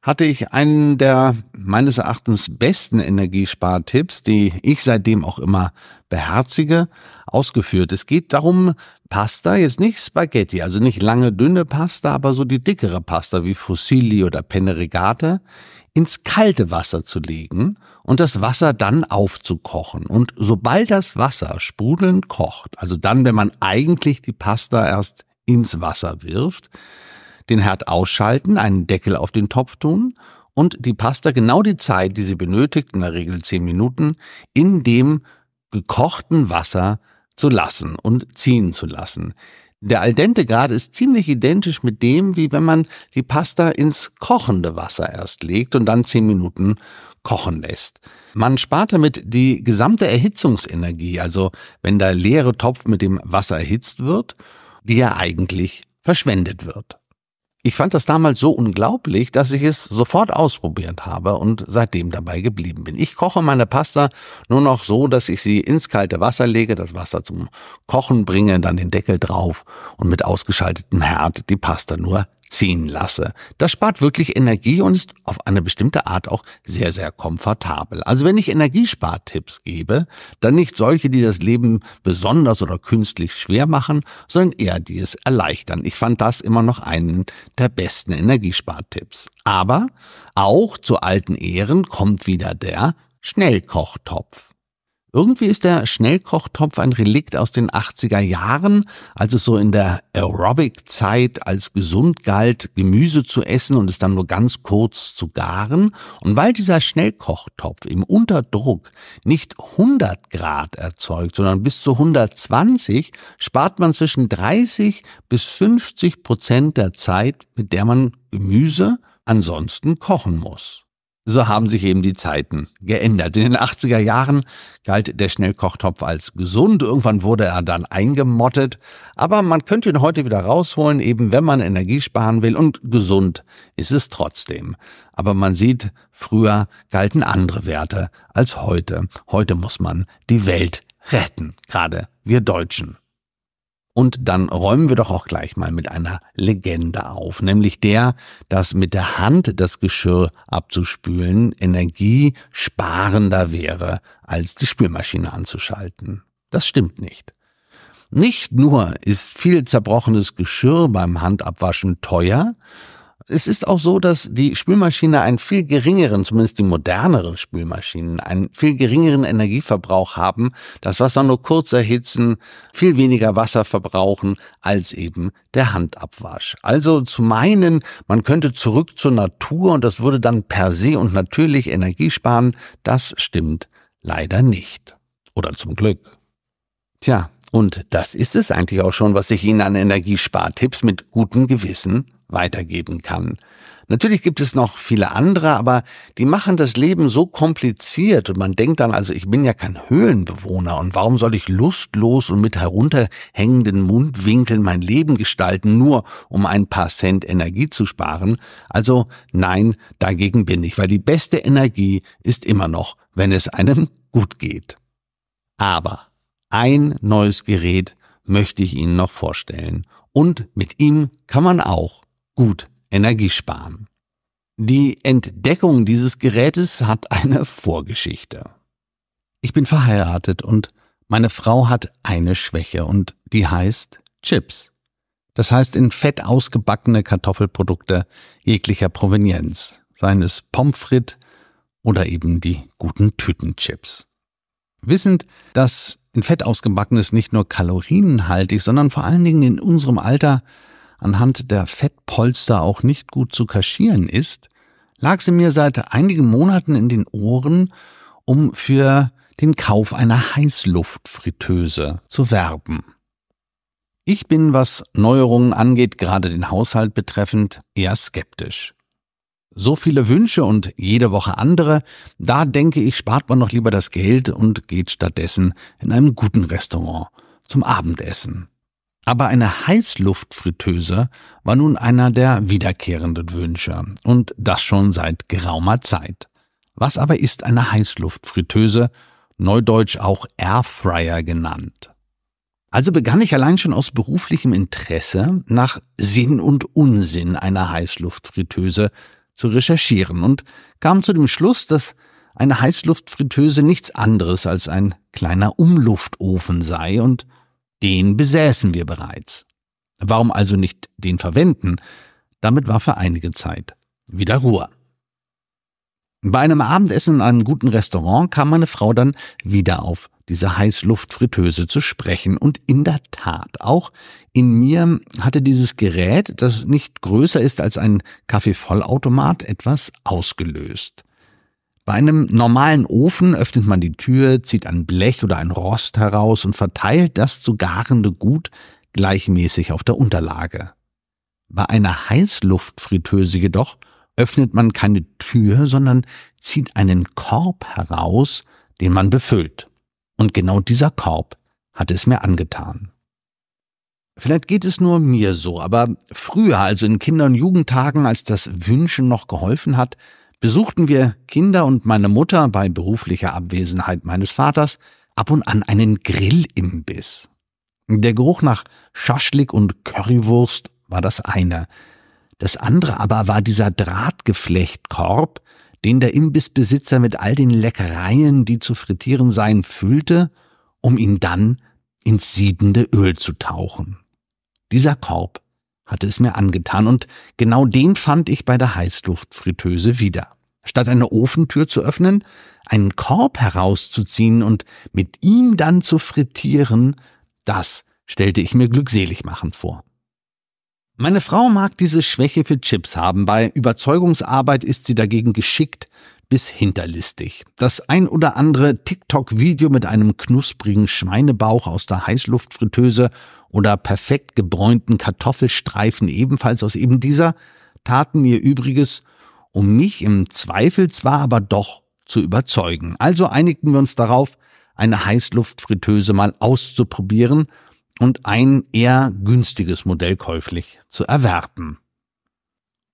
Speaker 1: hatte ich einen der meines Erachtens besten Energiespartipps, die ich seitdem auch immer beherzige, ausgeführt. Es geht darum, Pasta, jetzt nicht Spaghetti, also nicht lange dünne Pasta, aber so die dickere Pasta wie Fusilli oder Penne Regate, ins kalte Wasser zu legen und das Wasser dann aufzukochen. Und sobald das Wasser sprudelnd kocht, also dann, wenn man eigentlich die Pasta erst ins Wasser wirft, den Herd ausschalten, einen Deckel auf den Topf tun und die Pasta genau die Zeit, die sie benötigt, in der Regel zehn Minuten, in dem gekochten Wasser zu lassen und ziehen zu lassen. Der al dente Grad ist ziemlich identisch mit dem, wie wenn man die Pasta ins kochende Wasser erst legt und dann zehn Minuten kochen lässt. Man spart damit die gesamte Erhitzungsenergie, also wenn der leere Topf mit dem Wasser erhitzt wird, die ja eigentlich verschwendet wird. Ich fand das damals so unglaublich, dass ich es sofort ausprobiert habe und seitdem dabei geblieben bin. Ich koche meine Pasta nur noch so, dass ich sie ins kalte Wasser lege, das Wasser zum Kochen bringe, dann den Deckel drauf und mit ausgeschaltetem Herd die Pasta nur ziehen lasse. Das spart wirklich Energie und ist auf eine bestimmte Art auch sehr, sehr komfortabel. Also wenn ich Energiespartipps gebe, dann nicht solche, die das Leben besonders oder künstlich schwer machen, sondern eher die es erleichtern. Ich fand das immer noch einen der besten Energiespartipps. Aber auch zu alten Ehren kommt wieder der Schnellkochtopf. Irgendwie ist der Schnellkochtopf ein Relikt aus den 80er Jahren, als es so in der Aerobic-Zeit als gesund galt, Gemüse zu essen und es dann nur ganz kurz zu garen. Und weil dieser Schnellkochtopf im Unterdruck nicht 100 Grad erzeugt, sondern bis zu 120, spart man zwischen 30 bis 50 Prozent der Zeit, mit der man Gemüse ansonsten kochen muss so haben sich eben die Zeiten geändert. In den 80er Jahren galt der Schnellkochtopf als gesund, irgendwann wurde er dann eingemottet, aber man könnte ihn heute wieder rausholen, eben wenn man Energie sparen will und gesund ist es trotzdem. Aber man sieht, früher galten andere Werte als heute. Heute muss man die Welt retten, gerade wir Deutschen. Und dann räumen wir doch auch gleich mal mit einer Legende auf, nämlich der, dass mit der Hand das Geschirr abzuspülen energiesparender wäre, als die Spülmaschine anzuschalten. Das stimmt nicht. Nicht nur ist viel zerbrochenes Geschirr beim Handabwaschen teuer, es ist auch so, dass die Spülmaschine einen viel geringeren, zumindest die moderneren Spülmaschinen, einen viel geringeren Energieverbrauch haben, das Wasser nur kurz erhitzen, viel weniger Wasser verbrauchen als eben der Handabwasch. Also zu meinen, man könnte zurück zur Natur und das würde dann per se und natürlich Energie sparen, das stimmt leider nicht. Oder zum Glück. Tja, und das ist es eigentlich auch schon, was ich Ihnen an Energiespartipps mit gutem Gewissen weitergeben kann. Natürlich gibt es noch viele andere, aber die machen das Leben so kompliziert und man denkt dann, also ich bin ja kein Höhlenbewohner und warum soll ich lustlos und mit herunterhängenden Mundwinkeln mein Leben gestalten, nur um ein paar Cent Energie zu sparen? Also nein, dagegen bin ich, weil die beste Energie ist immer noch, wenn es einem gut geht. Aber ein neues Gerät möchte ich Ihnen noch vorstellen und mit ihm kann man auch gut Energie sparen. Die Entdeckung dieses Gerätes hat eine Vorgeschichte. Ich bin verheiratet und meine Frau hat eine Schwäche und die heißt Chips. Das heißt in Fett ausgebackene Kartoffelprodukte jeglicher Provenienz, seien es Pommes frites oder eben die guten Tütenchips. Wissend, dass in Fett ausgebackenes nicht nur kalorienhaltig, sondern vor allen Dingen in unserem Alter anhand der Fettpolster auch nicht gut zu kaschieren ist, lag sie mir seit einigen Monaten in den Ohren, um für den Kauf einer Heißluftfritteuse zu werben. Ich bin, was Neuerungen angeht, gerade den Haushalt betreffend, eher skeptisch. So viele Wünsche und jede Woche andere, da denke ich, spart man noch lieber das Geld und geht stattdessen in einem guten Restaurant zum Abendessen. Aber eine Heißluftfritteuse war nun einer der wiederkehrenden Wünsche und das schon seit geraumer Zeit. Was aber ist eine Heißluftfritteuse, neudeutsch auch Airfryer genannt? Also begann ich allein schon aus beruflichem Interesse nach Sinn und Unsinn einer Heißluftfritteuse zu recherchieren und kam zu dem Schluss, dass eine Heißluftfritteuse nichts anderes als ein kleiner Umluftofen sei und den besäßen wir bereits. Warum also nicht den verwenden? Damit war für einige Zeit wieder Ruhe. Bei einem Abendessen in einem guten Restaurant kam meine Frau dann wieder auf diese Heißluftfritteuse zu sprechen. Und in der Tat, auch in mir hatte dieses Gerät, das nicht größer ist als ein Kaffeevollautomat, etwas ausgelöst. Bei einem normalen Ofen öffnet man die Tür, zieht ein Blech oder ein Rost heraus und verteilt das zu garende Gut gleichmäßig auf der Unterlage. Bei einer Heißluftfritteuse jedoch öffnet man keine Tür, sondern zieht einen Korb heraus, den man befüllt. Und genau dieser Korb hat es mir angetan. Vielleicht geht es nur mir so, aber früher, also in Kinder- und Jugendtagen, als das Wünschen noch geholfen hat, besuchten wir Kinder und meine Mutter bei beruflicher Abwesenheit meines Vaters ab und an einen Grillimbiss. Der Geruch nach Schaschlik und Currywurst war das eine. Das andere aber war dieser Drahtgeflechtkorb, den der Imbissbesitzer mit all den Leckereien, die zu frittieren seien, füllte, um ihn dann ins siedende Öl zu tauchen. Dieser Korb hatte es mir angetan und genau den fand ich bei der Heißluftfritteuse wieder. Statt eine Ofentür zu öffnen, einen Korb herauszuziehen und mit ihm dann zu frittieren, das stellte ich mir glückselig machend vor. Meine Frau mag diese Schwäche für Chips haben, bei Überzeugungsarbeit ist sie dagegen geschickt bis hinterlistig. Das ein oder andere TikTok-Video mit einem knusprigen Schweinebauch aus der Heißluftfritteuse oder perfekt gebräunten Kartoffelstreifen ebenfalls aus eben dieser, taten ihr Übriges, um mich im Zweifel zwar aber doch zu überzeugen. Also einigten wir uns darauf, eine Heißluftfritteuse mal auszuprobieren und ein eher günstiges Modell käuflich zu erwerben.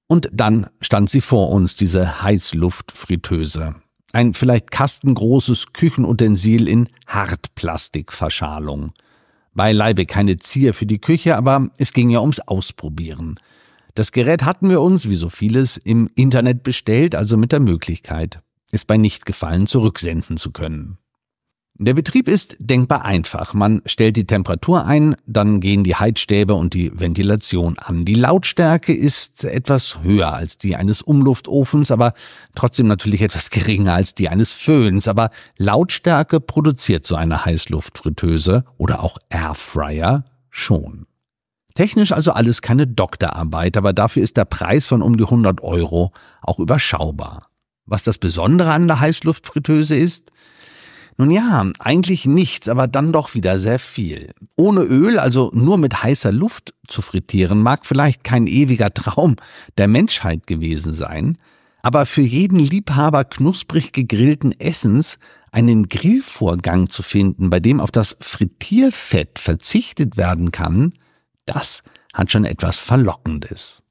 Speaker 1: Und dann stand sie vor uns, diese Heißluftfritteuse. Ein vielleicht kastengroßes Küchenutensil in Hartplastikverschalung. Beileibe keine Zier für die Küche, aber es ging ja ums Ausprobieren. Das Gerät hatten wir uns, wie so vieles, im Internet bestellt, also mit der Möglichkeit, es bei Nichtgefallen zurücksenden zu können. Der Betrieb ist denkbar einfach. Man stellt die Temperatur ein, dann gehen die Heizstäbe und die Ventilation an. Die Lautstärke ist etwas höher als die eines Umluftofens, aber trotzdem natürlich etwas geringer als die eines Föhns. Aber Lautstärke produziert so eine Heißluftfritteuse oder auch Airfryer schon. Technisch also alles keine Doktorarbeit, aber dafür ist der Preis von um die 100 Euro auch überschaubar. Was das Besondere an der Heißluftfritteuse ist, nun ja, eigentlich nichts, aber dann doch wieder sehr viel. Ohne Öl, also nur mit heißer Luft zu frittieren, mag vielleicht kein ewiger Traum der Menschheit gewesen sein, aber für jeden Liebhaber knusprig gegrillten Essens einen Grillvorgang zu finden, bei dem auf das Frittierfett verzichtet werden kann, das hat schon etwas Verlockendes.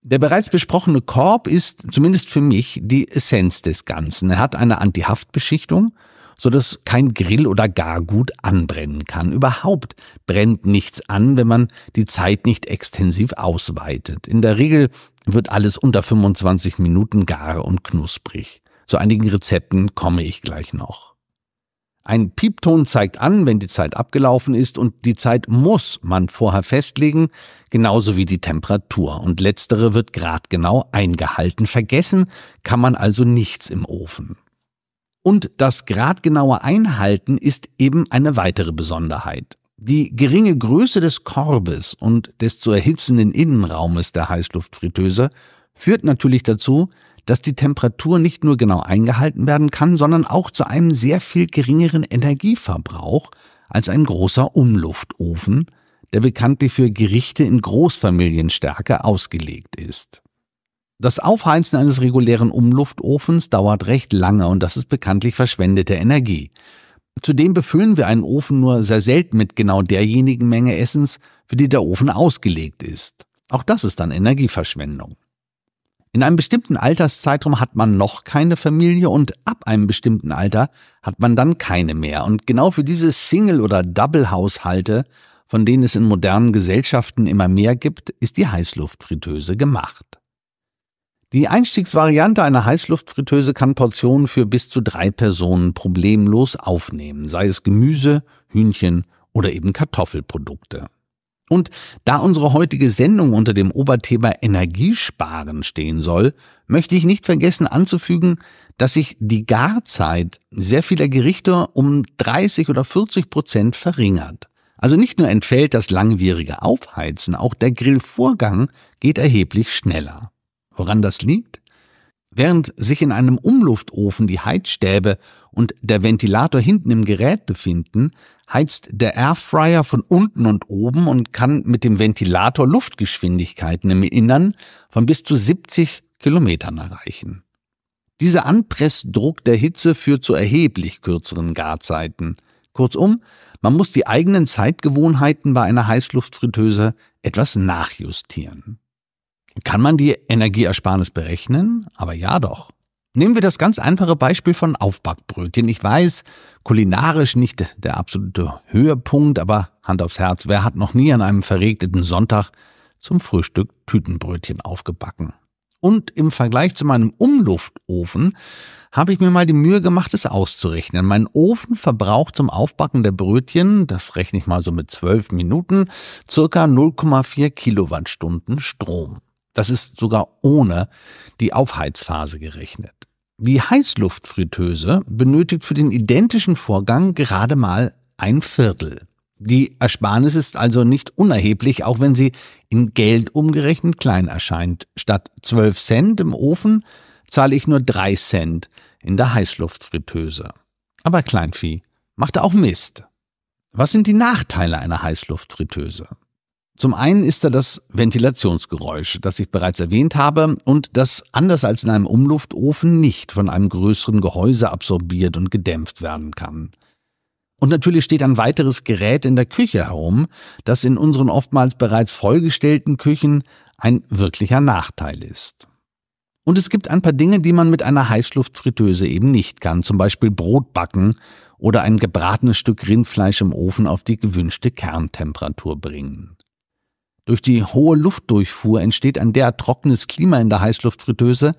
Speaker 1: Der bereits besprochene Korb ist, zumindest für mich, die Essenz des Ganzen. Er hat eine Antihaftbeschichtung sodass kein Grill oder gar gut anbrennen kann. Überhaupt brennt nichts an, wenn man die Zeit nicht extensiv ausweitet. In der Regel wird alles unter 25 Minuten gar und knusprig. Zu einigen Rezepten komme ich gleich noch. Ein Piepton zeigt an, wenn die Zeit abgelaufen ist und die Zeit muss man vorher festlegen, genauso wie die Temperatur. Und letztere wird gradgenau eingehalten. Vergessen kann man also nichts im Ofen. Und das gradgenaue Einhalten ist eben eine weitere Besonderheit. Die geringe Größe des Korbes und des zu erhitzenden Innenraumes der Heißluftfritteuse führt natürlich dazu, dass die Temperatur nicht nur genau eingehalten werden kann, sondern auch zu einem sehr viel geringeren Energieverbrauch als ein großer Umluftofen, der bekanntlich für Gerichte in Großfamilienstärke ausgelegt ist. Das Aufheizen eines regulären Umluftofens dauert recht lange und das ist bekanntlich verschwendete Energie. Zudem befüllen wir einen Ofen nur sehr selten mit genau derjenigen Menge Essens, für die der Ofen ausgelegt ist. Auch das ist dann Energieverschwendung. In einem bestimmten Alterszeitraum hat man noch keine Familie und ab einem bestimmten Alter hat man dann keine mehr. Und genau für diese Single- oder Double-Haushalte, von denen es in modernen Gesellschaften immer mehr gibt, ist die Heißluftfritteuse gemacht. Die Einstiegsvariante einer Heißluftfritteuse kann Portionen für bis zu drei Personen problemlos aufnehmen, sei es Gemüse, Hühnchen oder eben Kartoffelprodukte. Und da unsere heutige Sendung unter dem Oberthema Energiesparen stehen soll, möchte ich nicht vergessen anzufügen, dass sich die Garzeit sehr vieler Gerichte um 30 oder 40 Prozent verringert. Also nicht nur entfällt das langwierige Aufheizen, auch der Grillvorgang geht erheblich schneller. Woran das liegt? Während sich in einem Umluftofen die Heizstäbe und der Ventilator hinten im Gerät befinden, heizt der Airfryer von unten und oben und kann mit dem Ventilator Luftgeschwindigkeiten im Innern von bis zu 70 Kilometern erreichen. Dieser Anpressdruck der Hitze führt zu erheblich kürzeren Garzeiten. Kurzum, man muss die eigenen Zeitgewohnheiten bei einer Heißluftfritteuse etwas nachjustieren. Kann man die Energieersparnis berechnen? Aber ja doch. Nehmen wir das ganz einfache Beispiel von Aufbackbrötchen. Ich weiß, kulinarisch nicht der absolute Höhepunkt, aber Hand aufs Herz, wer hat noch nie an einem verregneten Sonntag zum Frühstück Tütenbrötchen aufgebacken? Und im Vergleich zu meinem Umluftofen habe ich mir mal die Mühe gemacht, es auszurechnen. Mein Ofen verbraucht zum Aufbacken der Brötchen, das rechne ich mal so mit zwölf Minuten, circa 0,4 Kilowattstunden Strom. Das ist sogar ohne die Aufheizphase gerechnet. Die Heißluftfritteuse benötigt für den identischen Vorgang gerade mal ein Viertel. Die Ersparnis ist also nicht unerheblich, auch wenn sie in Geld umgerechnet klein erscheint. Statt 12 Cent im Ofen zahle ich nur 3 Cent in der Heißluftfritteuse. Aber Kleinvieh macht auch Mist. Was sind die Nachteile einer Heißluftfritteuse? Zum einen ist da das Ventilationsgeräusch, das ich bereits erwähnt habe und das anders als in einem Umluftofen nicht von einem größeren Gehäuse absorbiert und gedämpft werden kann. Und natürlich steht ein weiteres Gerät in der Küche herum, das in unseren oftmals bereits vollgestellten Küchen ein wirklicher Nachteil ist. Und es gibt ein paar Dinge, die man mit einer Heißluftfritteuse eben nicht kann, zum Beispiel Brot backen oder ein gebratenes Stück Rindfleisch im Ofen auf die gewünschte Kerntemperatur bringen. Durch die hohe Luftdurchfuhr entsteht ein derart trockenes Klima in der Heißluftfritteuse,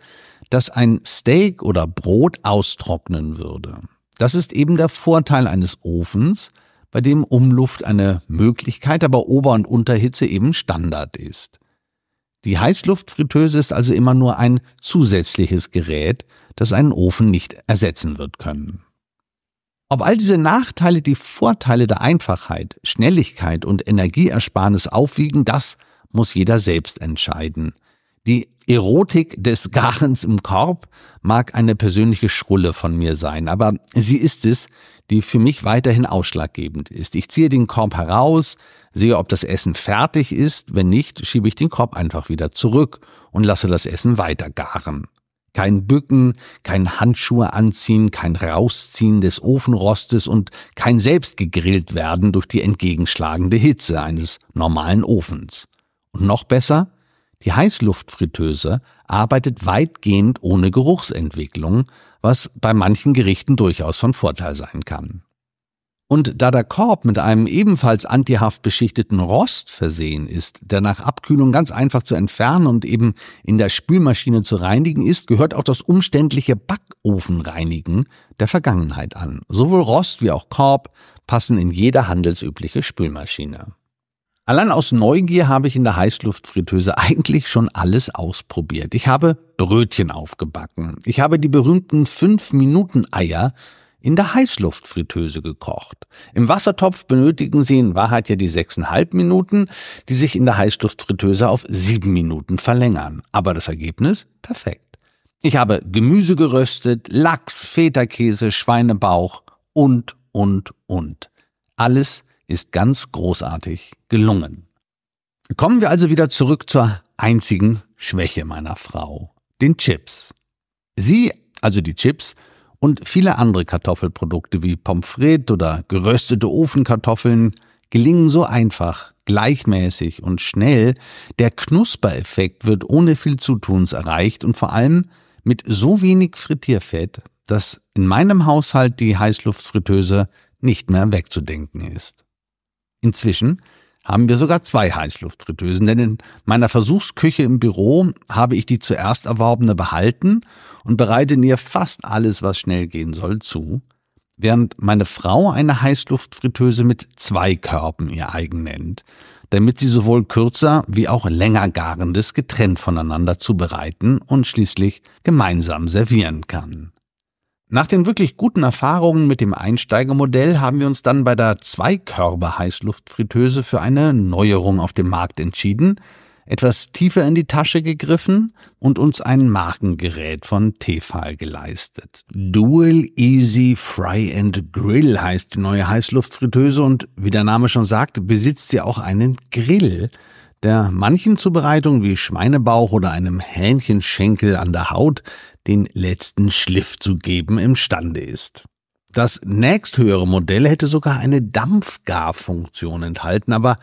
Speaker 1: dass ein Steak oder Brot austrocknen würde. Das ist eben der Vorteil eines Ofens, bei dem Umluft eine Möglichkeit, aber Ober- und Unterhitze eben Standard ist. Die Heißluftfritteuse ist also immer nur ein zusätzliches Gerät, das einen Ofen nicht ersetzen wird können. Ob all diese Nachteile die Vorteile der Einfachheit, Schnelligkeit und Energieersparnis aufwiegen, das muss jeder selbst entscheiden. Die Erotik des Garens im Korb mag eine persönliche Schrulle von mir sein, aber sie ist es, die für mich weiterhin ausschlaggebend ist. Ich ziehe den Korb heraus, sehe, ob das Essen fertig ist, wenn nicht, schiebe ich den Korb einfach wieder zurück und lasse das Essen weiter garen. Kein Bücken, kein Handschuhe anziehen, kein Rausziehen des Ofenrostes und kein selbst gegrillt werden durch die entgegenschlagende Hitze eines normalen Ofens. Und noch besser, die Heißluftfritteuse arbeitet weitgehend ohne Geruchsentwicklung, was bei manchen Gerichten durchaus von Vorteil sein kann und da der Korb mit einem ebenfalls antihaft beschichteten Rost versehen ist, der nach Abkühlung ganz einfach zu entfernen und eben in der Spülmaschine zu reinigen ist, gehört auch das umständliche Backofenreinigen der Vergangenheit an. Sowohl Rost wie auch Korb passen in jede handelsübliche Spülmaschine. Allein aus Neugier habe ich in der Heißluftfritteuse eigentlich schon alles ausprobiert. Ich habe Brötchen aufgebacken. Ich habe die berühmten 5-Minuten-Eier in der Heißluftfritteuse gekocht. Im Wassertopf benötigen Sie in Wahrheit ja die 6,5 Minuten, die sich in der Heißluftfritteuse auf 7 Minuten verlängern. Aber das Ergebnis? Perfekt. Ich habe Gemüse geröstet, Lachs, Feta-Käse, Schweinebauch und, und, und. Alles ist ganz großartig gelungen. Kommen wir also wieder zurück zur einzigen Schwäche meiner Frau, den Chips. Sie, also die Chips, und viele andere Kartoffelprodukte wie Pommes frites oder geröstete Ofenkartoffeln gelingen so einfach, gleichmäßig und schnell, der Knuspereffekt wird ohne viel Zutuns erreicht und vor allem mit so wenig Frittierfett, dass in meinem Haushalt die Heißluftfritteuse nicht mehr wegzudenken ist. Inzwischen haben wir sogar zwei Heißluftfritteusen, denn in meiner Versuchsküche im Büro habe ich die zuerst erworbene behalten und bereite in ihr fast alles, was schnell gehen soll, zu, während meine Frau eine Heißluftfritteuse mit zwei Körben ihr eigen nennt, damit sie sowohl kürzer wie auch länger garendes getrennt voneinander zubereiten und schließlich gemeinsam servieren kann. Nach den wirklich guten Erfahrungen mit dem Einsteigermodell haben wir uns dann bei der Zweikörbe-Heißluftfritteuse für eine Neuerung auf dem Markt entschieden, etwas tiefer in die Tasche gegriffen und uns ein Markengerät von Tefal geleistet. Dual Easy Fry and Grill heißt die neue Heißluftfritteuse und wie der Name schon sagt, besitzt sie auch einen Grill, der manchen Zubereitungen wie Schweinebauch oder einem Hähnchenschenkel an der Haut den letzten Schliff zu geben imstande ist. Das nächsthöhere Modell hätte sogar eine Dampfgarfunktion enthalten, aber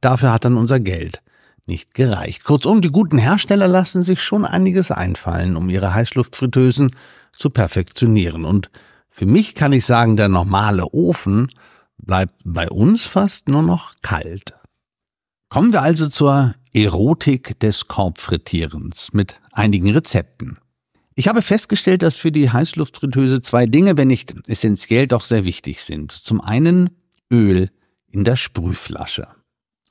Speaker 1: dafür hat dann unser Geld nicht gereicht. Kurzum, die guten Hersteller lassen sich schon einiges einfallen, um ihre Heißluftfritteusen zu perfektionieren. Und für mich kann ich sagen, der normale Ofen bleibt bei uns fast nur noch kalt. Kommen wir also zur Erotik des Korbfrittierens mit einigen Rezepten. Ich habe festgestellt, dass für die Heißluftfritteuse zwei Dinge, wenn nicht essentiell, doch sehr wichtig sind. Zum einen Öl in der Sprühflasche.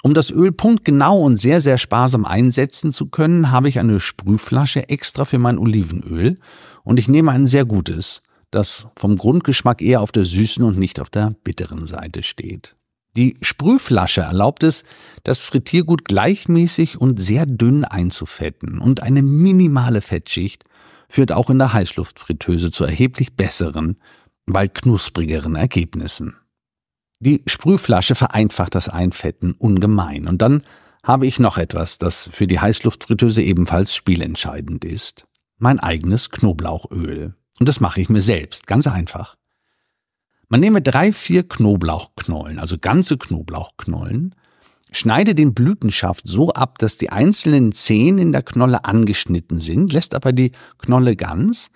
Speaker 1: Um das Öl punktgenau und sehr, sehr sparsam einsetzen zu können, habe ich eine Sprühflasche extra für mein Olivenöl und ich nehme ein sehr gutes, das vom Grundgeschmack eher auf der süßen und nicht auf der bitteren Seite steht. Die Sprühflasche erlaubt es, das Frittiergut gleichmäßig und sehr dünn einzufetten und eine minimale Fettschicht führt auch in der Heißluftfritteuse zu erheblich besseren, weil knusprigeren Ergebnissen. Die Sprühflasche vereinfacht das Einfetten ungemein. Und dann habe ich noch etwas, das für die Heißluftfritteuse ebenfalls spielentscheidend ist. Mein eigenes Knoblauchöl. Und das mache ich mir selbst, ganz einfach. Man nehme drei, vier Knoblauchknollen, also ganze Knoblauchknollen, Schneide den Blütenschaft so ab, dass die einzelnen Zehen in der Knolle angeschnitten sind, lässt aber die Knolle ganz.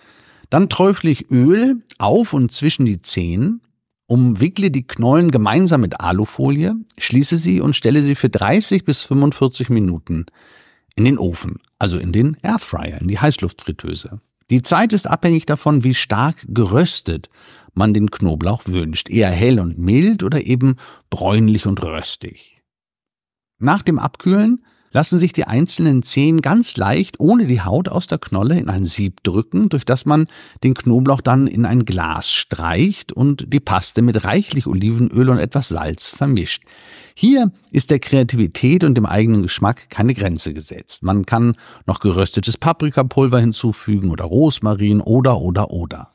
Speaker 1: Dann träufle ich Öl auf und zwischen die Zehen, umwickle die Knollen gemeinsam mit Alufolie, schließe sie und stelle sie für 30 bis 45 Minuten in den Ofen, also in den Airfryer, in die Heißluftfritteuse. Die Zeit ist abhängig davon, wie stark geröstet man den Knoblauch wünscht, eher hell und mild oder eben bräunlich und röstig. Nach dem Abkühlen lassen sich die einzelnen Zehen ganz leicht ohne die Haut aus der Knolle in ein Sieb drücken, durch das man den Knoblauch dann in ein Glas streicht und die Paste mit reichlich Olivenöl und etwas Salz vermischt. Hier ist der Kreativität und dem eigenen Geschmack keine Grenze gesetzt. Man kann noch geröstetes Paprikapulver hinzufügen oder Rosmarin oder oder oder.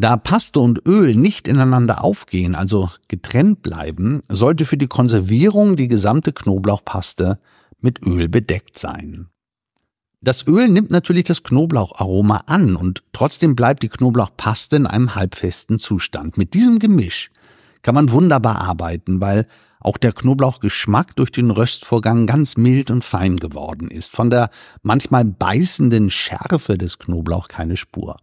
Speaker 1: Da Paste und Öl nicht ineinander aufgehen, also getrennt bleiben, sollte für die Konservierung die gesamte Knoblauchpaste mit Öl bedeckt sein. Das Öl nimmt natürlich das Knoblaucharoma an und trotzdem bleibt die Knoblauchpaste in einem halbfesten Zustand. Mit diesem Gemisch kann man wunderbar arbeiten, weil auch der Knoblauchgeschmack durch den Röstvorgang ganz mild und fein geworden ist. Von der manchmal beißenden Schärfe des Knoblauch keine Spur.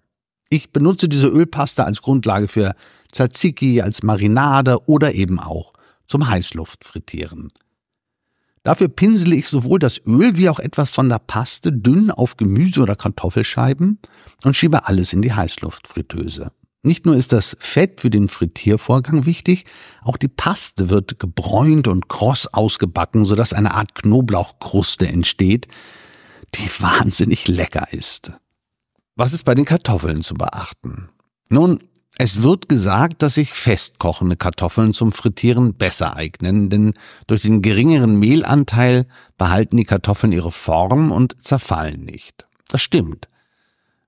Speaker 1: Ich benutze diese Ölpaste als Grundlage für Tzatziki, als Marinade oder eben auch zum Heißluftfrittieren. Dafür pinsele ich sowohl das Öl wie auch etwas von der Paste dünn auf Gemüse oder Kartoffelscheiben und schiebe alles in die Heißluftfritteuse. Nicht nur ist das Fett für den Frittiervorgang wichtig, auch die Paste wird gebräunt und kross ausgebacken, sodass eine Art Knoblauchkruste entsteht, die wahnsinnig lecker ist. Was ist bei den Kartoffeln zu beachten? Nun, es wird gesagt, dass sich festkochende Kartoffeln zum Frittieren besser eignen, denn durch den geringeren Mehlanteil behalten die Kartoffeln ihre Form und zerfallen nicht. Das stimmt.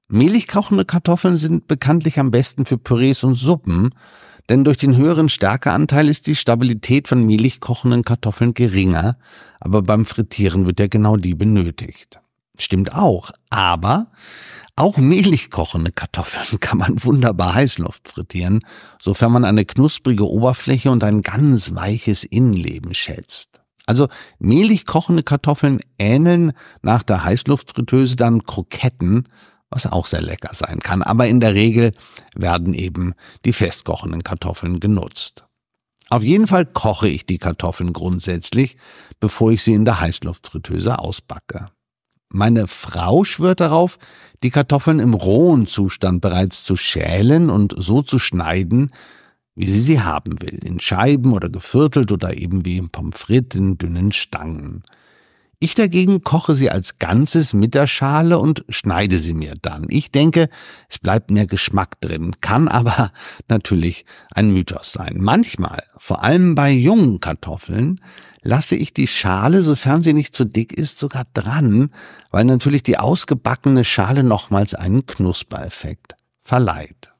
Speaker 1: Mehlig kochende Kartoffeln sind bekanntlich am besten für Pürees und Suppen, denn durch den höheren Stärkeanteil ist die Stabilität von mehlig kochenden Kartoffeln geringer, aber beim Frittieren wird ja genau die benötigt. Stimmt auch, aber auch mehlig kochende Kartoffeln kann man wunderbar Heißluft frittieren, sofern man eine knusprige Oberfläche und ein ganz weiches Innenleben schätzt. Also mehlig kochende Kartoffeln ähneln nach der Heißluftfritteuse dann Kroketten, was auch sehr lecker sein kann. Aber in der Regel werden eben die festkochenden Kartoffeln genutzt. Auf jeden Fall koche ich die Kartoffeln grundsätzlich, bevor ich sie in der Heißluftfritteuse ausbacke. Meine Frau schwört darauf, die Kartoffeln im rohen Zustand bereits zu schälen und so zu schneiden, wie sie sie haben will, in Scheiben oder geviertelt oder eben wie im Pommes frites in dünnen Stangen. Ich dagegen koche sie als Ganzes mit der Schale und schneide sie mir dann. Ich denke, es bleibt mehr Geschmack drin, kann aber natürlich ein Mythos sein. Manchmal, vor allem bei jungen Kartoffeln, lasse ich die Schale, sofern sie nicht zu dick ist, sogar dran, weil natürlich die ausgebackene Schale nochmals einen Knuspereffekt verleiht.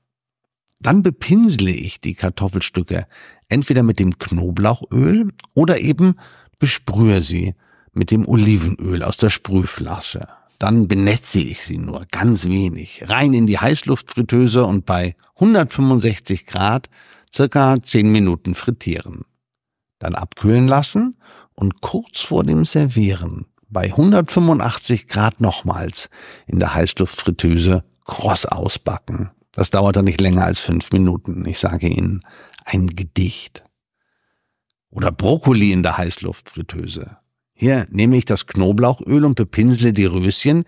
Speaker 1: Dann bepinsle ich die Kartoffelstücke entweder mit dem Knoblauchöl oder eben besprühe sie mit dem Olivenöl aus der Sprühflasche. Dann benetze ich sie nur ganz wenig, rein in die Heißluftfritteuse und bei 165 Grad circa 10 Minuten frittieren dann abkühlen lassen und kurz vor dem Servieren bei 185 Grad nochmals in der Heißluftfritteuse kross ausbacken. Das dauert dann nicht länger als fünf Minuten. Ich sage Ihnen, ein Gedicht. Oder Brokkoli in der Heißluftfritteuse. Hier nehme ich das Knoblauchöl und bepinsle die Röschen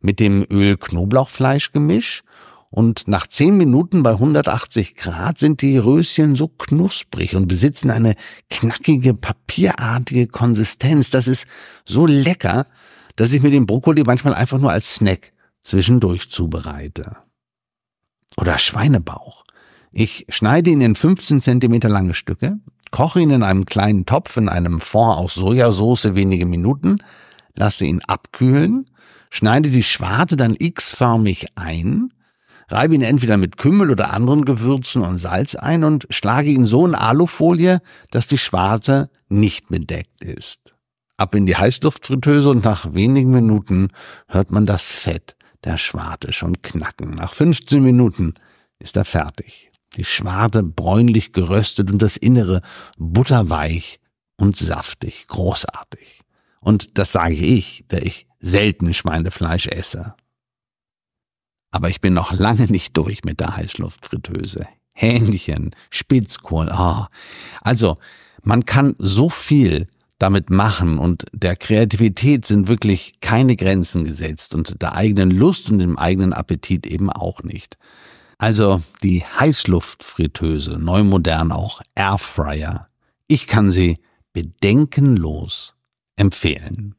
Speaker 1: mit dem Öl-Knoblauchfleisch-Gemisch und nach zehn Minuten bei 180 Grad sind die Röschen so knusprig und besitzen eine knackige, papierartige Konsistenz. Das ist so lecker, dass ich mir den Brokkoli manchmal einfach nur als Snack zwischendurch zubereite. Oder Schweinebauch. Ich schneide ihn in 15 cm lange Stücke, koche ihn in einem kleinen Topf in einem Fond aus Sojasauce wenige Minuten, lasse ihn abkühlen, schneide die Schwarte dann x-förmig ein, reibe ihn entweder mit Kümmel oder anderen Gewürzen und Salz ein und schlage ihn so in Alufolie, dass die Schwarte nicht bedeckt ist. Ab in die Heißluftfritteuse und nach wenigen Minuten hört man das Fett der Schwarte schon knacken. Nach 15 Minuten ist er fertig. Die Schwarte bräunlich geröstet und das Innere butterweich und saftig, großartig. Und das sage ich, da ich selten Schweinefleisch esse. Aber ich bin noch lange nicht durch mit der Heißluftfritteuse. Hähnchen, Spitzkohl, ah. Oh. Also, man kann so viel damit machen und der Kreativität sind wirklich keine Grenzen gesetzt und der eigenen Lust und dem eigenen Appetit eben auch nicht. Also die Heißluftfritteuse, neu modern auch Airfryer. Ich kann sie bedenkenlos empfehlen.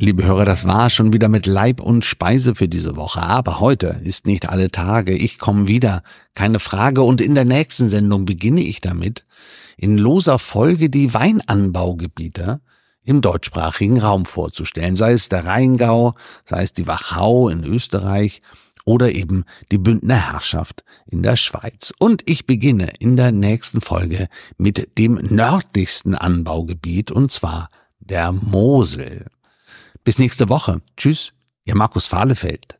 Speaker 1: Liebe Hörer, das war schon wieder mit Leib und Speise für diese Woche. Aber heute ist nicht alle Tage. Ich komme wieder. Keine Frage. Und in der nächsten Sendung beginne ich damit, in loser Folge die Weinanbaugebiete im deutschsprachigen Raum vorzustellen. Sei es der Rheingau, sei es die Wachau in Österreich oder eben die Bündner Herrschaft in der Schweiz. Und ich beginne in der nächsten Folge mit dem nördlichsten Anbaugebiet und zwar der Mosel. Bis nächste Woche. Tschüss, Ihr Markus Fahlefeld.